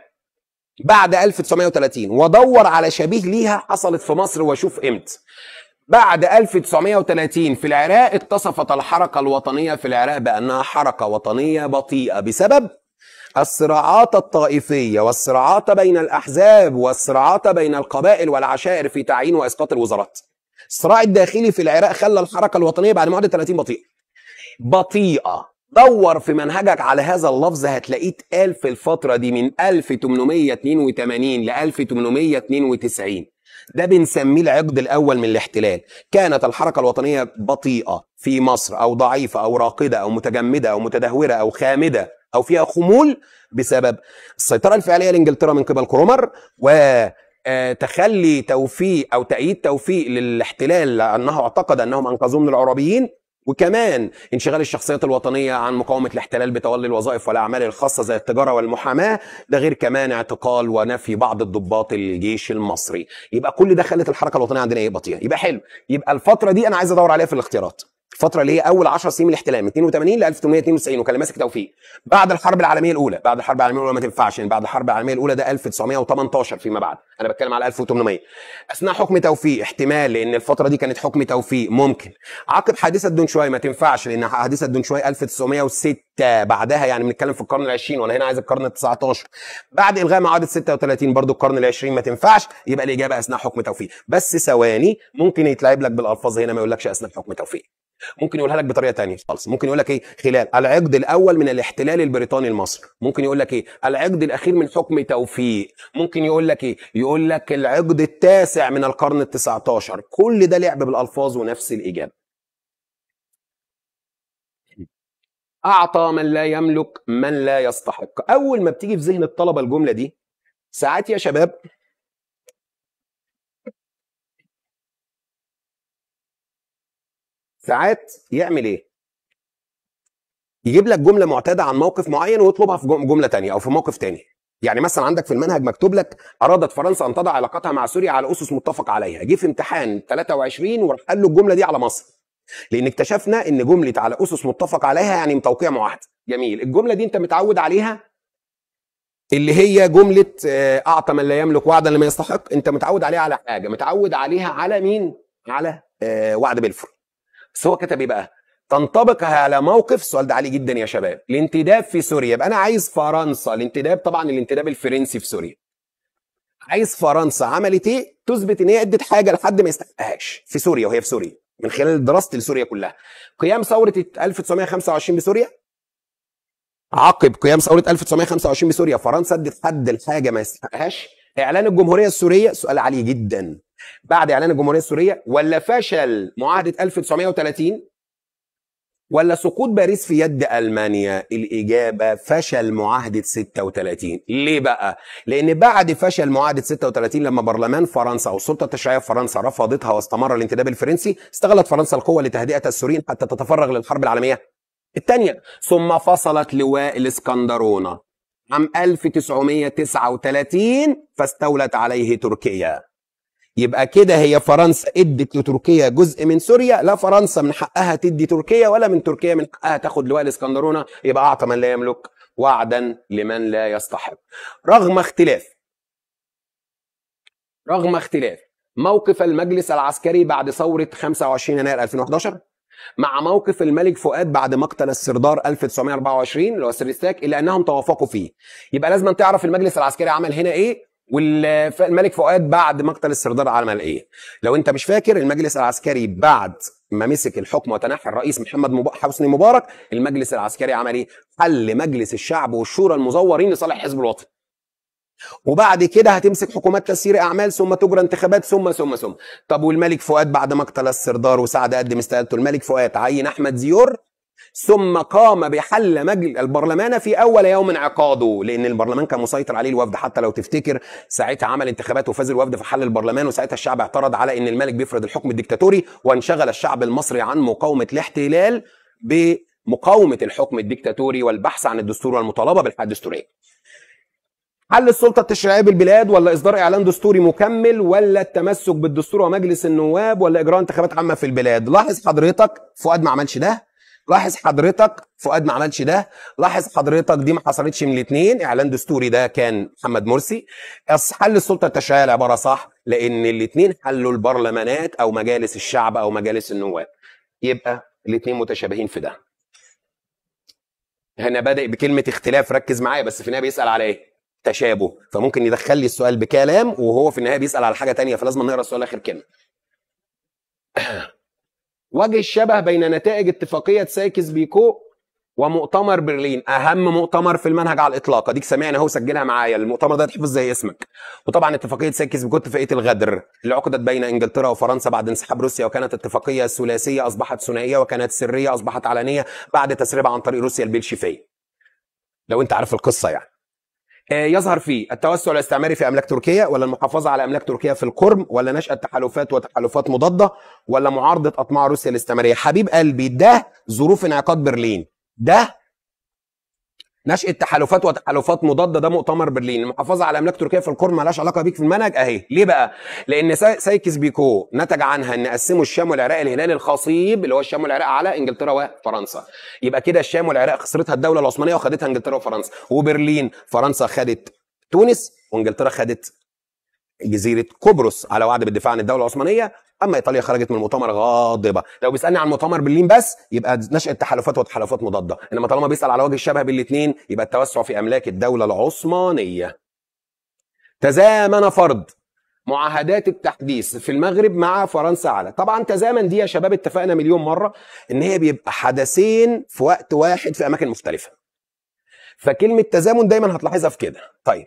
بعد 1930 وادور على شبيه ليها حصلت في مصر واشوف امتى بعد 1930 في العراق اتصفت الحركة الوطنية في العراق بأنها حركة وطنية بطيئة بسبب الصراعات الطائفية والصراعات بين الأحزاب والصراعات بين القبائل والعشائر في تعيين وإسقاط الوزارات الصراع الداخلي في العراق خلى الحركة الوطنية بعد معدة 30 بطيئة بطيئة دور في منهجك على هذا اللفظ هتلاقيه اتقال في الفترة دي من 1882 ل 1892 ده بنسميه العقد الأول من الاحتلال كانت الحركة الوطنية بطيئة في مصر أو ضعيفة أو راقدة أو متجمدة أو متدهورة أو خامدة أو فيها خمول بسبب السيطرة الفعلية لإنجلترا من قبل كرومر و آه، تخلي توفيق او تأييد توفيق للاحتلال لانه اعتقد انهم انقذوه من العربيين وكمان انشغال الشخصيات الوطنيه عن مقاومه الاحتلال بتولي الوظائف والاعمال الخاصه زي التجاره والمحاماه ده غير كمان اعتقال ونفي بعض الضباط الجيش المصري يبقى كل ده خلت الحركه الوطنيه عندنا ايه بطيئه يبقى حلو يبقى الفتره دي انا عايز ادور عليها في الاختيارات الفتره اللي هي اول 10 سنين من الاحتلال 82 ل 1892 وكان ماسك توفيق بعد الحرب العالميه الاولى بعد الحرب العالميه الاولى ما تنفعش يعني بعد الحرب العالميه الاولى ده 1918 فيما بعد انا بتكلم على 1800 اثناء حكم توفيق احتمال لان الفتره دي كانت حكم توفيق ممكن عقب حادثه دون شوي ما تنفعش لان حادثه دون شوي 1906 بعدها يعني بنتكلم في القرن العشرين وانا هنا عايز القرن ال19 بعد الغاء معاهده 36 برضو القرن العشرين ما تنفعش يبقى الاجابه اثناء حكم توفيق بس ثواني ممكن يتلعب لك بالالفاظ هنا ما يقولكش اثناء حكم توفيق ممكن يقولها لك بطريقه ثانيه خالص ممكن يقول لك ايه خلال العقد الاول من الاحتلال البريطاني لمصر ممكن يقول لك ايه العقد الاخير من حكم توفيق ممكن يقول لك ايه يقول لك العقد التاسع من القرن ال19 كل ده لعب بالالفاظ ونفس الاجابه اعطى من لا يملك من لا يستحق اول ما بتيجي في ذهن الطلبه الجمله دي ساعات يا شباب ساعات يعمل ايه؟ يجيب لك جمله معتاده عن موقف معين ويطلبها في جمله تانية او في موقف تاني يعني مثلا عندك في المنهج مكتوب لك ارادت فرنسا ان تضع علاقتها مع سوريا على اسس متفق عليها جه في امتحان 23 وراح قال له الجمله دي على مصر لان اكتشفنا ان جمله على اسس متفق عليها يعني متوقيع معاهده جميل الجمله دي انت متعود عليها اللي هي جمله آه، اعطى من لا يملك وعدا لما يستحق انت متعود عليها على حاجه متعود عليها على مين على آه، وعد بلفور بس هو كتب ايه بقى؟ تنطبق على موقف السؤال ده عالي جدا يا شباب الانتداب في سوريا يبقى انا عايز فرنسا الانتداب طبعا الانتداب الفرنسي في سوريا عايز فرنسا عملت ايه تثبت ان هي ادت حاجه لحد ما يستحقهاش في سوريا وهي في سوريا من خلال دراسه لسوريا كلها قيام ثوره 1925 بسوريا عقب قيام ثوره 1925 بسوريا فرنسا ادت حد لحاجه ما يستحقهاش اعلان الجمهوريه السوريه سؤال عالي جدا بعد اعلان الجمهوريه السوريه ولا فشل معاهده 1930 ولا سقوط باريس في يد المانيا الاجابه فشل معاهده 36 ليه بقى لان بعد فشل معاهده 36 لما برلمان فرنسا والسلطه التشريعيه في فرنسا رفضتها واستمر الانتداب الفرنسي استغلت فرنسا القوه لتهدئه السوريين حتى تتفرغ للحرب العالميه الثانيه ثم فصلت لواء الاسكندرونه عام 1939 فاستولت عليه تركيا يبقى كده هي فرنسا ادت لتركيا جزء من سوريا لا فرنسا من حقها تدي تركيا ولا من تركيا من حقها تاخد لواء الاسكندرونه يبقى اعطى من لا يملك وعدا لمن لا يستحق رغم اختلاف رغم اختلاف موقف المجلس العسكري بعد ثوره 25 يناير 2011 مع موقف الملك فؤاد بعد مقتل السردار 1924 اللي هو السريستاك اللي انهم توافقوا فيه يبقى لازم تعرف المجلس العسكري عمل هنا ايه والملك فؤاد بعد مقتل السردار عمل ايه لو انت مش فاكر المجلس العسكري بعد ما مسك الحكم وتنحى الرئيس محمد مب... حسني مبارك المجلس العسكري عمل ايه حل مجلس الشعب والشورى المزورين لصالح حزب الوطن وبعد كده هتمسك حكومات تسيير اعمال ثم تجرى انتخابات ثم ثم ثم طب والملك فؤاد بعد ما اقتل السردار وسعد قدم استقالته الملك فؤاد عين احمد زيور ثم قام بحل مجلس البرلمان في اول يوم انعقاده لان البرلمان كان مسيطر عليه الوفد حتى لو تفتكر ساعتها عمل انتخابات وفاز الوفد في حل البرلمان وساعتها الشعب اعترض على ان الملك بيفرض الحكم الدكتاتوري وانشغل الشعب المصري عن مقاومه الاحتلال بمقاومه الحكم الدكتاتوري والبحث عن الدستور والمطالبه بالحياه الدستوريه هل السلطه التشريعيه بالبلاد ولا اصدار اعلان دستوري مكمل ولا التمسك بالدستور ومجلس النواب ولا اجراء انتخابات عامه في البلاد لاحظ حضرتك فؤاد ما عملش ده لاحظ حضرتك فؤاد ما عملش ده لاحظ حضرتك دي ما حصلتش من الاثنين اعلان دستوري ده كان محمد مرسي حل السلطه التشريعيه العباره صح لان الاثنين حلوا البرلمانات او مجالس الشعب او مجالس النواب يبقى الاثنين متشابهين في ده هنا بادئ بكلمه اختلاف ركز معايا بس في النهايه بيسال على ايه تشابه فممكن يدخل لي السؤال بكلام وهو في النهايه بيسال على حاجه تانية فلازم نقرا السؤال اخر كلمه وجه الشبه بين نتائج اتفاقيه سايكس بيكو ومؤتمر برلين اهم مؤتمر في المنهج على الاطلاق اديك سامعني اهو سجلها معايا المؤتمر ده تحفظ زي اسمك وطبعا اتفاقيه سايكس بيكو اتفاقيه الغدر اللي عقدت بين انجلترا وفرنسا بعد انسحاب روسيا وكانت اتفاقيه ثلاثيه اصبحت ثنائيه وكانت سريه اصبحت علنيه بعد تسريبها عن طريق روسيا البلشفيه لو انت عارف القصه يعني آه، يظهر فيه التوسع الاستعماري في املاك تركيا ولا المحافظه على املاك تركيا في القرم ولا نشاه تحالفات وتحالفات مضاده ولا معارضه اطماع روسيا الاستعماريه حبيب قلبي ده ظروف انعقاد برلين ده نشأة تحالفات وتحالفات مضادة ده مؤتمر برلين المحافظة على أملاك تركيا في القرن مالهاش علاقة بيك في المنهج أهي ليه بقى؟ لأن سايكس بيكو نتج عنها أن قسموا الشام والعراق الهلال الخصيب اللي هو الشام والعراق على إنجلترا وفرنسا يبقى كده الشام والعراق خسرتها الدولة العثمانية وخدتها إنجلترا وفرنسا وبرلين فرنسا خدت تونس وإنجلترا خدت جزيرة قبرص على وعد بالدفاع عن الدولة العثمانية اما ايطاليا خرجت من المؤتمر غاضبه لو بيسالني عن المؤتمر برلين بس يبقى نشاه تحالفات وتحالفات مضاده انما طالما بيسال على وجه الشبه بالاثنين يبقى التوسع في املاك الدوله العثمانيه تزامن فرض معاهدات التحديث في المغرب مع فرنسا على طبعا تزامن دي يا شباب اتفقنا مليون مره ان هي بيبقى حدثين في وقت واحد في اماكن مختلفه فكلمه تزامن دايما هتلاحظها في كده طيب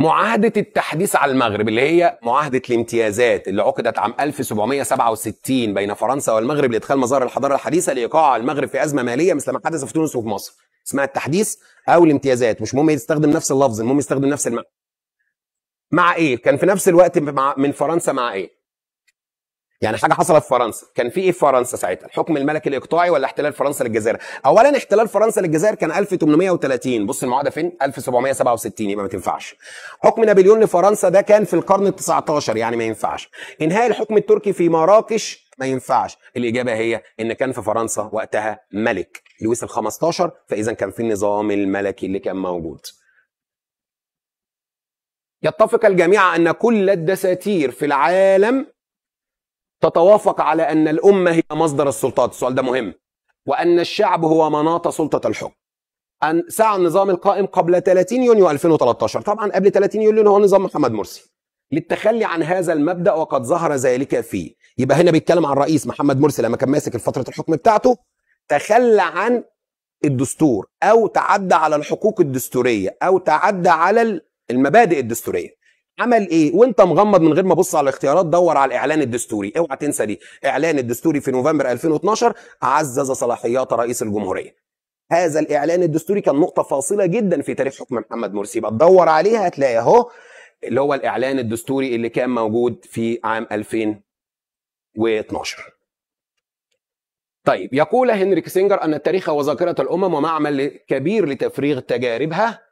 معاهدة التحديث على المغرب اللي هي معاهدة الامتيازات اللي عقدت عام 1767 بين فرنسا والمغرب لإدخال مظاهر الحضارة الحديثة لإيقاع المغرب في أزمة مالية مثل ما حدث في تونس وفي مصر اسمها التحديث أو الامتيازات مش مهم يستخدم نفس اللفظ المهم يستخدم نفس المعنى مع إيه؟ كان في نفس الوقت مع من فرنسا مع إيه؟ يعني حاجه حصلت في فرنسا كان في ايه في فرنسا ساعتها الحكم الملكي الاقطاعي ولا احتلال فرنسا للجزائر اولا احتلال فرنسا للجزائر كان 1830 بص المعادله فين 1767 يبقى ما تنفعش حكم نابليون لفرنسا ده كان في القرن ال19 يعني ما ينفعش انهاء الحكم التركي في مراكش ما ينفعش الاجابه هي ان كان في فرنسا وقتها ملك لويس ال15 فاذا كان في النظام الملكي اللي كان موجود يتفق الجميع ان كل الدساتير في العالم تتوافق على أن الأمة هي مصدر السلطات السؤال ده مهم وأن الشعب هو مناط سلطة الحكم أن سعى النظام القائم قبل 30 يونيو 2013 طبعا قبل 30 يونيو هو نظام محمد مرسي للتخلي عن هذا المبدأ وقد ظهر ذلك فيه يبقى هنا بيتكلم عن الرئيس محمد مرسي لما كان ماسك فترة الحكم بتاعته تخلى عن الدستور أو تعدى على الحقوق الدستورية أو تعدى على المبادئ الدستورية عمل ايه وانت مغمض من غير ما بص على الاختيارات دور على الاعلان الدستوري اوعى تنسى دي اعلان الدستوري في نوفمبر 2012 عزز صلاحيات رئيس الجمهوريه هذا الاعلان الدستوري كان نقطه فاصله جدا في تاريخ حكم محمد مرسي بتدور عليها هتلاقي اهو اللي هو الاعلان الدستوري اللي كان موجود في عام 2012 طيب يقول هنري كيسنجر ان التاريخ هو ذاكره الامم ومعمل كبير لتفريغ تجاربها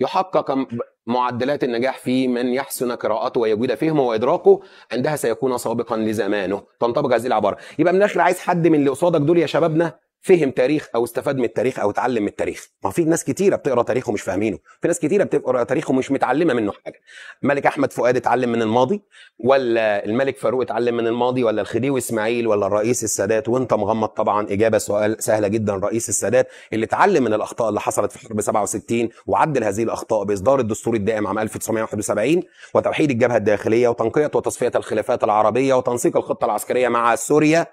يحقق معدلات النجاح في من يحسن قراءته ويجود فهمه وادراكه عندها سيكون سابقا لزمانه تنطبق هذه العباره يبقى من الاخر عايز حد من اللي قصادك دول يا شبابنا فهم تاريخ او استفاد من التاريخ او اتعلم من التاريخ ما في ناس كتيره بتقرا تاريخ ومش فاهمينه في ناس كتيره بتقرا تاريخ ومش متعلمه منه حاجه الملك احمد فؤاد اتعلم من الماضي ولا الملك فاروق اتعلم من الماضي ولا الخديوي اسماعيل ولا الرئيس السادات وانت مغمض طبعا اجابه سؤال سهله جدا الرئيس السادات اللي اتعلم من الاخطاء اللي حصلت في حرب 67 وعدل هذه الاخطاء باصدار الدستور الدائم عام 1971 وتوحيد الجبهه الداخليه وتنقيه وتصفيه الخلافات العربيه وتنسيق الخطه العسكريه مع سوريا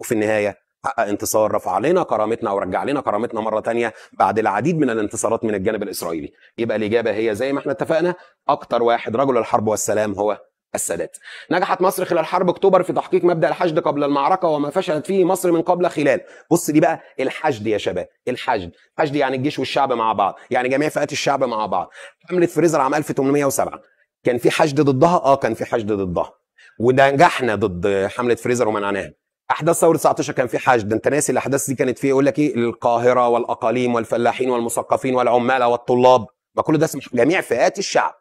وفي النهايه حقق انتصار رفع علينا كرامتنا او رجع لنا كرامتنا مره ثانيه بعد العديد من الانتصارات من الجانب الاسرائيلي يبقى الاجابه هي زي ما احنا اتفقنا اكتر واحد رجل الحرب والسلام هو السادات نجحت مصر خلال حرب اكتوبر في تحقيق مبدا الحشد قبل المعركه وما فشلت فيه مصر من قبل خلال بص دي بقى الحشد يا شباب الحشد الحشد يعني الجيش والشعب مع بعض يعني جميع فئات الشعب مع بعض حمله فريزر عام 1807 كان في حشد ضدها اه كان في حشد ضدها ونجحنا ضد حمله فريزر ومنعناها احداث ثوره 19 كان في حشد انت ناسي الاحداث دي كانت فيه يقول لك ايه القاهره والاقاليم والفلاحين والمثقفين والعمال والطلاب ما كل ده اسمه جميع فئات الشعب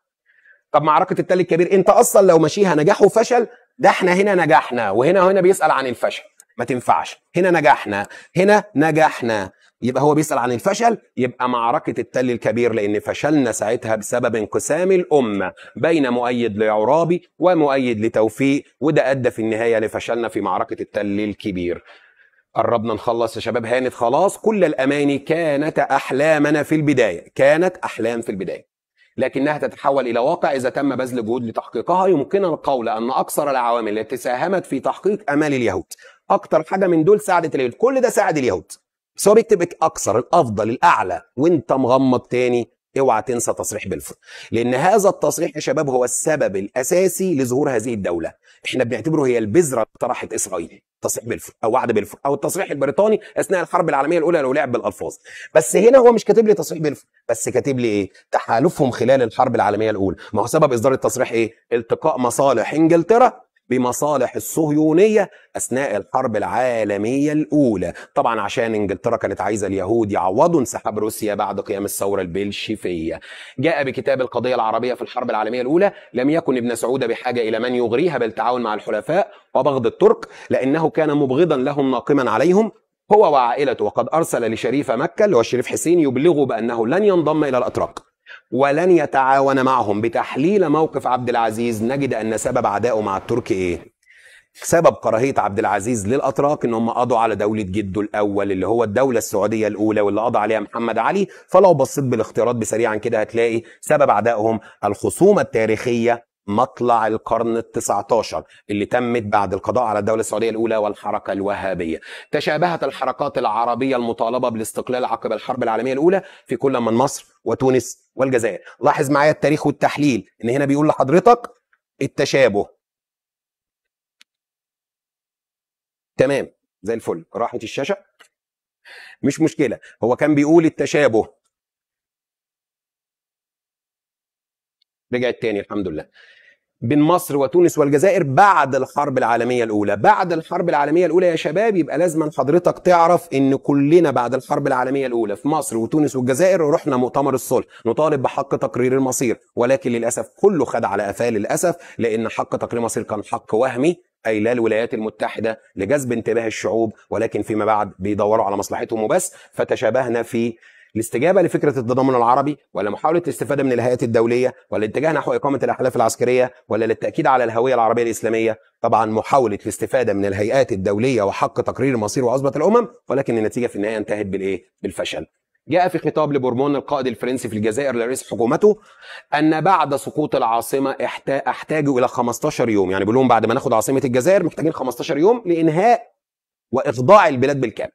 طب معركه التل الكبير انت اصلا لو ماشيها نجاح وفشل ده احنا هنا نجحنا وهنا هنا بيسال عن الفشل ما تنفعش هنا نجحنا هنا نجحنا يبقى هو بيسال عن الفشل يبقى معركه التل الكبير لان فشلنا ساعتها بسبب انقسام الامه بين مؤيد لعرابي ومؤيد لتوفيق وده ادى في النهايه لفشلنا في معركه التل الكبير قربنا نخلص يا شباب هانت خلاص كل الاماني كانت احلامنا في البدايه كانت احلام في البدايه لكنها تتحول الى واقع اذا تم بذل جهود لتحقيقها يمكن القول ان اكثر العوامل التي ساهمت في تحقيق امال اليهود اكتر حاجه من دول ساعدت اليهود كل ده ساعد اليهود بس هو بيكتب اكثر الافضل الاعلى وانت مغمض تاني اوعى تنسى تصريح بلفور لان هذا التصريح يا شباب هو السبب الاساسي لظهور هذه الدوله احنا بنعتبره هي البذره طرحت اسرائيل تصريح بلفور او وعد بلفور او التصريح البريطاني اثناء الحرب العالميه الاولى لو لعب بالالفاظ بس هنا هو مش كاتب لي تصريح بلفور بس كاتب لي ايه تحالفهم خلال الحرب العالميه الاولى ما هو سبب اصدار التصريح ايه التقاء مصالح انجلترا بمصالح الصهيونية أثناء الحرب العالمية الأولى طبعا عشان إنجلترا كانت عايزة اليهود يعوضوا انسحاب روسيا بعد قيام الثورة البلشفية جاء بكتاب القضية العربية في الحرب العالمية الأولى لم يكن ابن سعود بحاجة إلى من يغريها بالتعاون مع الحلفاء وبغض الترك لأنه كان مبغضا لهم ناقما عليهم هو وعائلته وقد أرسل لشريف مكة اللي هو الشريف حسين يبلغه بأنه لن ينضم إلى الأتراك ولن يتعاون معهم بتحليل موقف عبد العزيز نجد ان سبب عدائه مع الترك ايه سبب كراهيه عبد العزيز للاتراك ان هم قضوا على دوله جده الاول اللي هو الدوله السعوديه الاولى واللي قضى عليها محمد علي فلو بصيت بالاختيارات بسريعا كده هتلاقي سبب عدائهم الخصومه التاريخيه مطلع القرن ال 19 اللي تمت بعد القضاء على الدولة السعودية الأولى والحركة الوهابية تشابهت الحركات العربية المطالبة بالاستقلال عقب الحرب العالمية الأولى في كل من مصر وتونس والجزائر لاحظ معايا التاريخ والتحليل إن هنا بيقول لحضرتك التشابه تمام زي الفل راحت الشاشة مش مشكلة هو كان بيقول التشابه رجعت تاني الحمد لله بين مصر وتونس والجزائر بعد الحرب العالمية الأولى بعد الحرب العالمية الأولى يا شباب يبقى لازم حضرتك تعرف إن كلنا بعد الحرب العالمية الأولى في مصر وتونس والجزائر رحنا مؤتمر الصلح نطالب بحق تقرير المصير ولكن للأسف كله خد على قفاه للأسف لأن حق تقرير المصير كان حق وهمي أي لا الولايات المتحدة لجذب انتباه الشعوب ولكن فيما بعد بيدوروا على مصلحتهم وبس فتشابهنا في الاستجابه لفكره التضامن العربي ولا محاوله الاستفاده من الهيئات الدوليه ولا الاتجاه نحو اقامه الاحلاف العسكريه ولا للتاكيد على الهويه العربيه الاسلاميه طبعا محاوله الاستفاده من الهيئات الدوليه وحق تقرير مصير وعصبه الامم ولكن النتيجه في النهايه انتهت بالايه بالفشل جاء في خطاب لبورمون القائد الفرنسي في الجزائر لرئيس حكومته ان بعد سقوط العاصمه احتاج الى 15 يوم يعني بيقول لهم بعد ما ناخد عاصمه الجزائر محتاجين 15 يوم لانهاء واخضاع البلاد بالكامل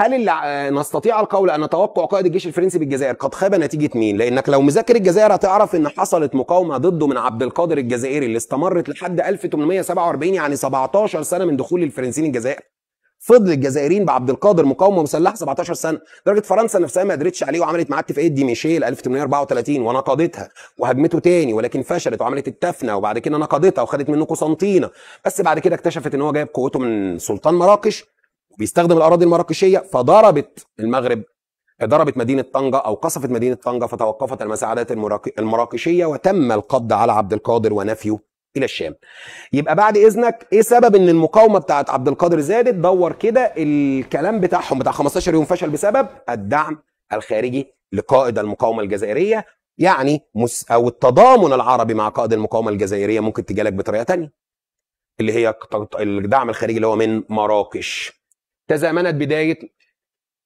هل اللي نستطيع القول ان توقع قائد الجيش الفرنسي بالجزائر قد خاب نتيجه مين؟ لانك لو مذاكر الجزائر هتعرف ان حصلت مقاومه ضده من عبد القادر الجزائري اللي استمرت لحد 1847 يعني 17 سنه من دخول الفرنسيين الجزائر. فضل الجزائريين بعبد القادر مقاومه مسلحه 17 سنه، لدرجه فرنسا نفسها ما قدرتش عليه وعملت معاه اتفاقيه دي ميشيل 1834 ونقضتها وهجمته تاني ولكن فشلت وعملت التفنه وبعد كده نقضتها وخدت منه قسنطينه، بس بعد كده اكتشفت ان هو جايب قوته من سلطان مراكش بيستخدم الاراضي المراكشيه فضربت المغرب ضربت مدينه طنجه او قصفت مدينه طنجه فتوقفت المساعدات المراكشيه وتم القبض على عبد القادر ونفيه الى الشام. يبقى بعد اذنك ايه سبب ان المقاومه بتاعت عبد القادر زادت؟ دور كده الكلام بتاعهم بتاع 15 يوم فشل بسبب الدعم الخارجي لقائد المقاومه الجزائريه يعني مس او التضامن العربي مع قائد المقاومه الجزائريه ممكن تجالك بطريقه ثانيه اللي هي الدعم الخارجي اللي هو من مراكش تزامنت بدايه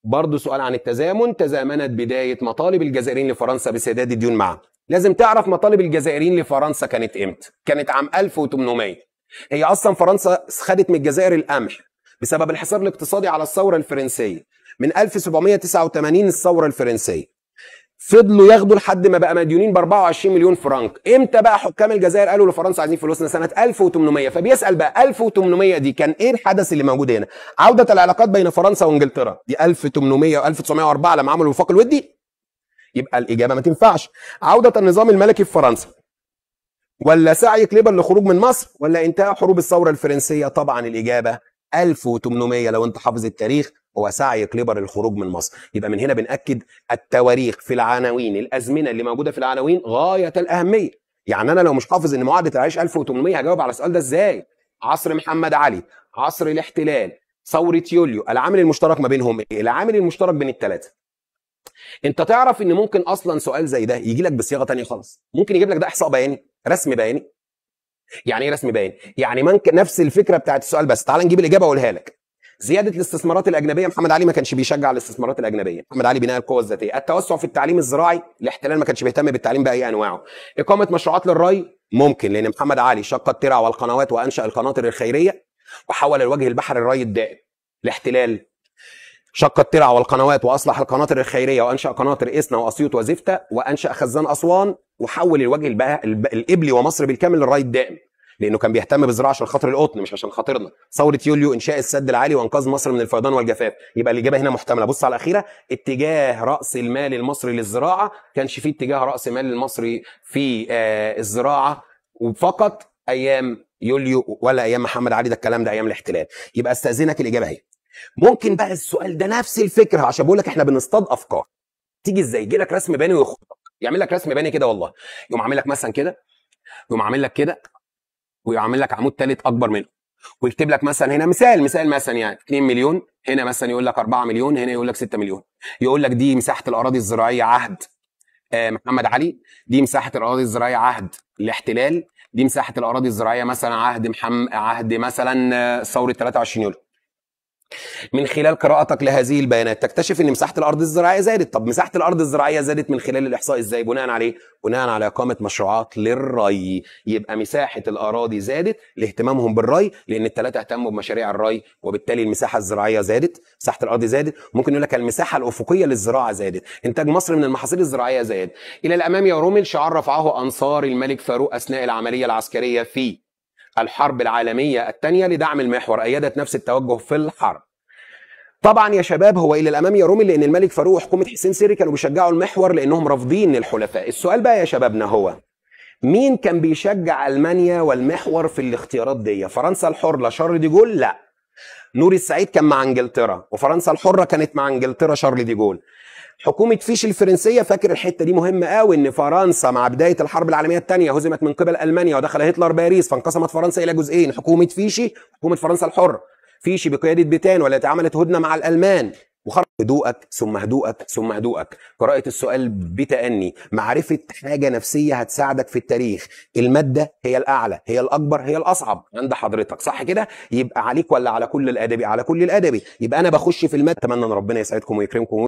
برضه سؤال عن التزامن تزامنت بدايه مطالب الجزائريين لفرنسا بسداد الديون معاً لازم تعرف مطالب الجزائريين لفرنسا كانت امتى كانت عام 1800 هي اصلا فرنسا خدت من الجزائر القمح بسبب الحصار الاقتصادي على الثوره الفرنسيه من 1789 الثوره الفرنسيه فضلوا ياخدوا لحد ما بقى مديونين ب 24 مليون فرنك امتى بقى حكام الجزائر قالوا لفرنسا عايزين فلوسنا سنه 1800 فبيسال بقى 1800 دي كان ايه الحدث اللي موجود هنا عوده العلاقات بين فرنسا وانجلترا دي 1800 و1904 لما عملوا الوفاق الودي يبقى الاجابه ما تنفعش عوده النظام الملكي في فرنسا ولا سعي كليبر للخروج من مصر ولا انتهاء حروب الثوره الفرنسيه طبعا الاجابه 1800 لو انت حافظ التاريخ هو سعي كليبر للخروج من مصر يبقى من هنا بنأكد التواريخ في العناوين الأزمنة اللي موجودة في العناوين غاية الأهمية يعني أنا لو مش حافظ إن معاهدة العيش 1800 هجاوب على السؤال ده إزاي عصر محمد علي عصر الاحتلال ثورة يوليو العامل المشترك ما بينهم إيه العامل المشترك بين الثلاثة انت تعرف ان ممكن اصلا سؤال زي ده يجي لك بصياغه ثانيه خالص ممكن يجيب لك ده احصاء بياني رسم بياني يعني ايه رسم بياني يعني من نفس الفكره بتاعت السؤال بس تعال نجيب الاجابه وأقولها لك زياده الاستثمارات الاجنبيه محمد علي ما كانش بيشجع الاستثمارات الاجنبيه محمد علي بناء القوه الذاتيه التوسع في التعليم الزراعي الاحتلال ما كانش بيهتم بالتعليم باي انواعه اقامه مشروعات للري ممكن لان محمد علي شق الترع والقنوات وانشا القناطر الخيريه وحول الوجه البحر الري الدائم الاحتلال شق الترع والقنوات واصلح القناطر الخيريه وانشا قناطر اسنا واسيوط وزفته وانشا خزان اسوان وحول الوجه الب... الابلي ومصر بالكامل للري الدائم لانه كان بيهتم بالزراعه عشان خاطر القطن مش عشان خاطرنا ثوره يوليو انشاء السد العالي وانقاذ مصر من الفيضان والجفاف يبقى الاجابه هنا محتمله بص على الاخيره اتجاه راس المال المصري للزراعه كانش في اتجاه راس المال المصري في آه الزراعه وفقط ايام يوليو ولا ايام محمد علي ده الكلام ده ايام الاحتلال يبقى استاذنك الاجابه هي ممكن بقى السؤال ده نفس الفكره عشان بقول لك احنا بنصطاد افكار تيجي ازاي يجي لك رسم بني ويخطك يعمل لك رسم بني كده والله يقوم عامل لك مثلا كده يقوم عامل لك كده ويعمل لك عمود ثالث اكبر منه ويكتب لك مثلا هنا مثال مثال مثلا يعني 2 مليون هنا مثلا يقول لك 4 مليون هنا يقول لك 6 مليون يقول لك دي مساحه الاراضي الزراعيه عهد آه، محمد علي دي مساحه الاراضي الزراعيه عهد الاحتلال دي مساحه الاراضي الزراعيه مثلا عهد محمد عهد مثلا آه، ثوره 23 يوليو من خلال قراءتك لهذه البيانات تكتشف ان مساحه الارض الزراعيه زادت طب مساحه الارض الزراعيه زادت من خلال الاحصاء ازاي بناء على ايه بناء على اقامه مشروعات للري يبقى مساحه الاراضي زادت لاهتمامهم بالري لان الثلاثه اهتموا بمشاريع الري وبالتالي المساحه الزراعيه زادت مساحه الارض زادت ممكن يقول لك المساحه الافقيه للزراعه زادت انتاج مصر من المحاصيل الزراعيه زاد الى الامام يا رومل شعار رفعه انصار الملك فاروق اثناء العمليه العسكريه في الحرب العالمية الثانية لدعم المحور أيدت نفس التوجه في الحرب طبعا يا شباب هو الى الامام يا رومي لان الملك فاروق وحكومه حسين سيري كانوا بيشجعوا المحور لانهم رافضين الحلفاء السؤال بقى يا شبابنا هو مين كان بيشجع المانيا والمحور في الاختيارات دي فرنسا الحره شارل دي جول لا نوري السعيد كان مع انجلترا وفرنسا الحره كانت مع انجلترا شارل دي جول حكومه فيش الفرنسيه فاكر الحته دي مهمه قوي ان فرنسا مع بدايه الحرب العالميه الثانيه هزمت من قبل المانيا ودخل هتلر باريس فانقسمت فرنسا الى جزئين حكومه فيشي حكومه فرنسا الحره فيشي بقياده بيتان والتي عملت هدنه مع الالمان وخرج هدوءك ثم هدوءك ثم هدوءك قراءة السؤال بتأني معرفة حاجة نفسية هتساعدك في التاريخ المادة هي الأعلى هي الأكبر هي الأصعب عند حضرتك صح كده يبقى عليك ولا على كل الأدبي على كل الأدبي يبقى أنا بخش في المادة أتمنى أن ربنا يسعدكم ويكرمكم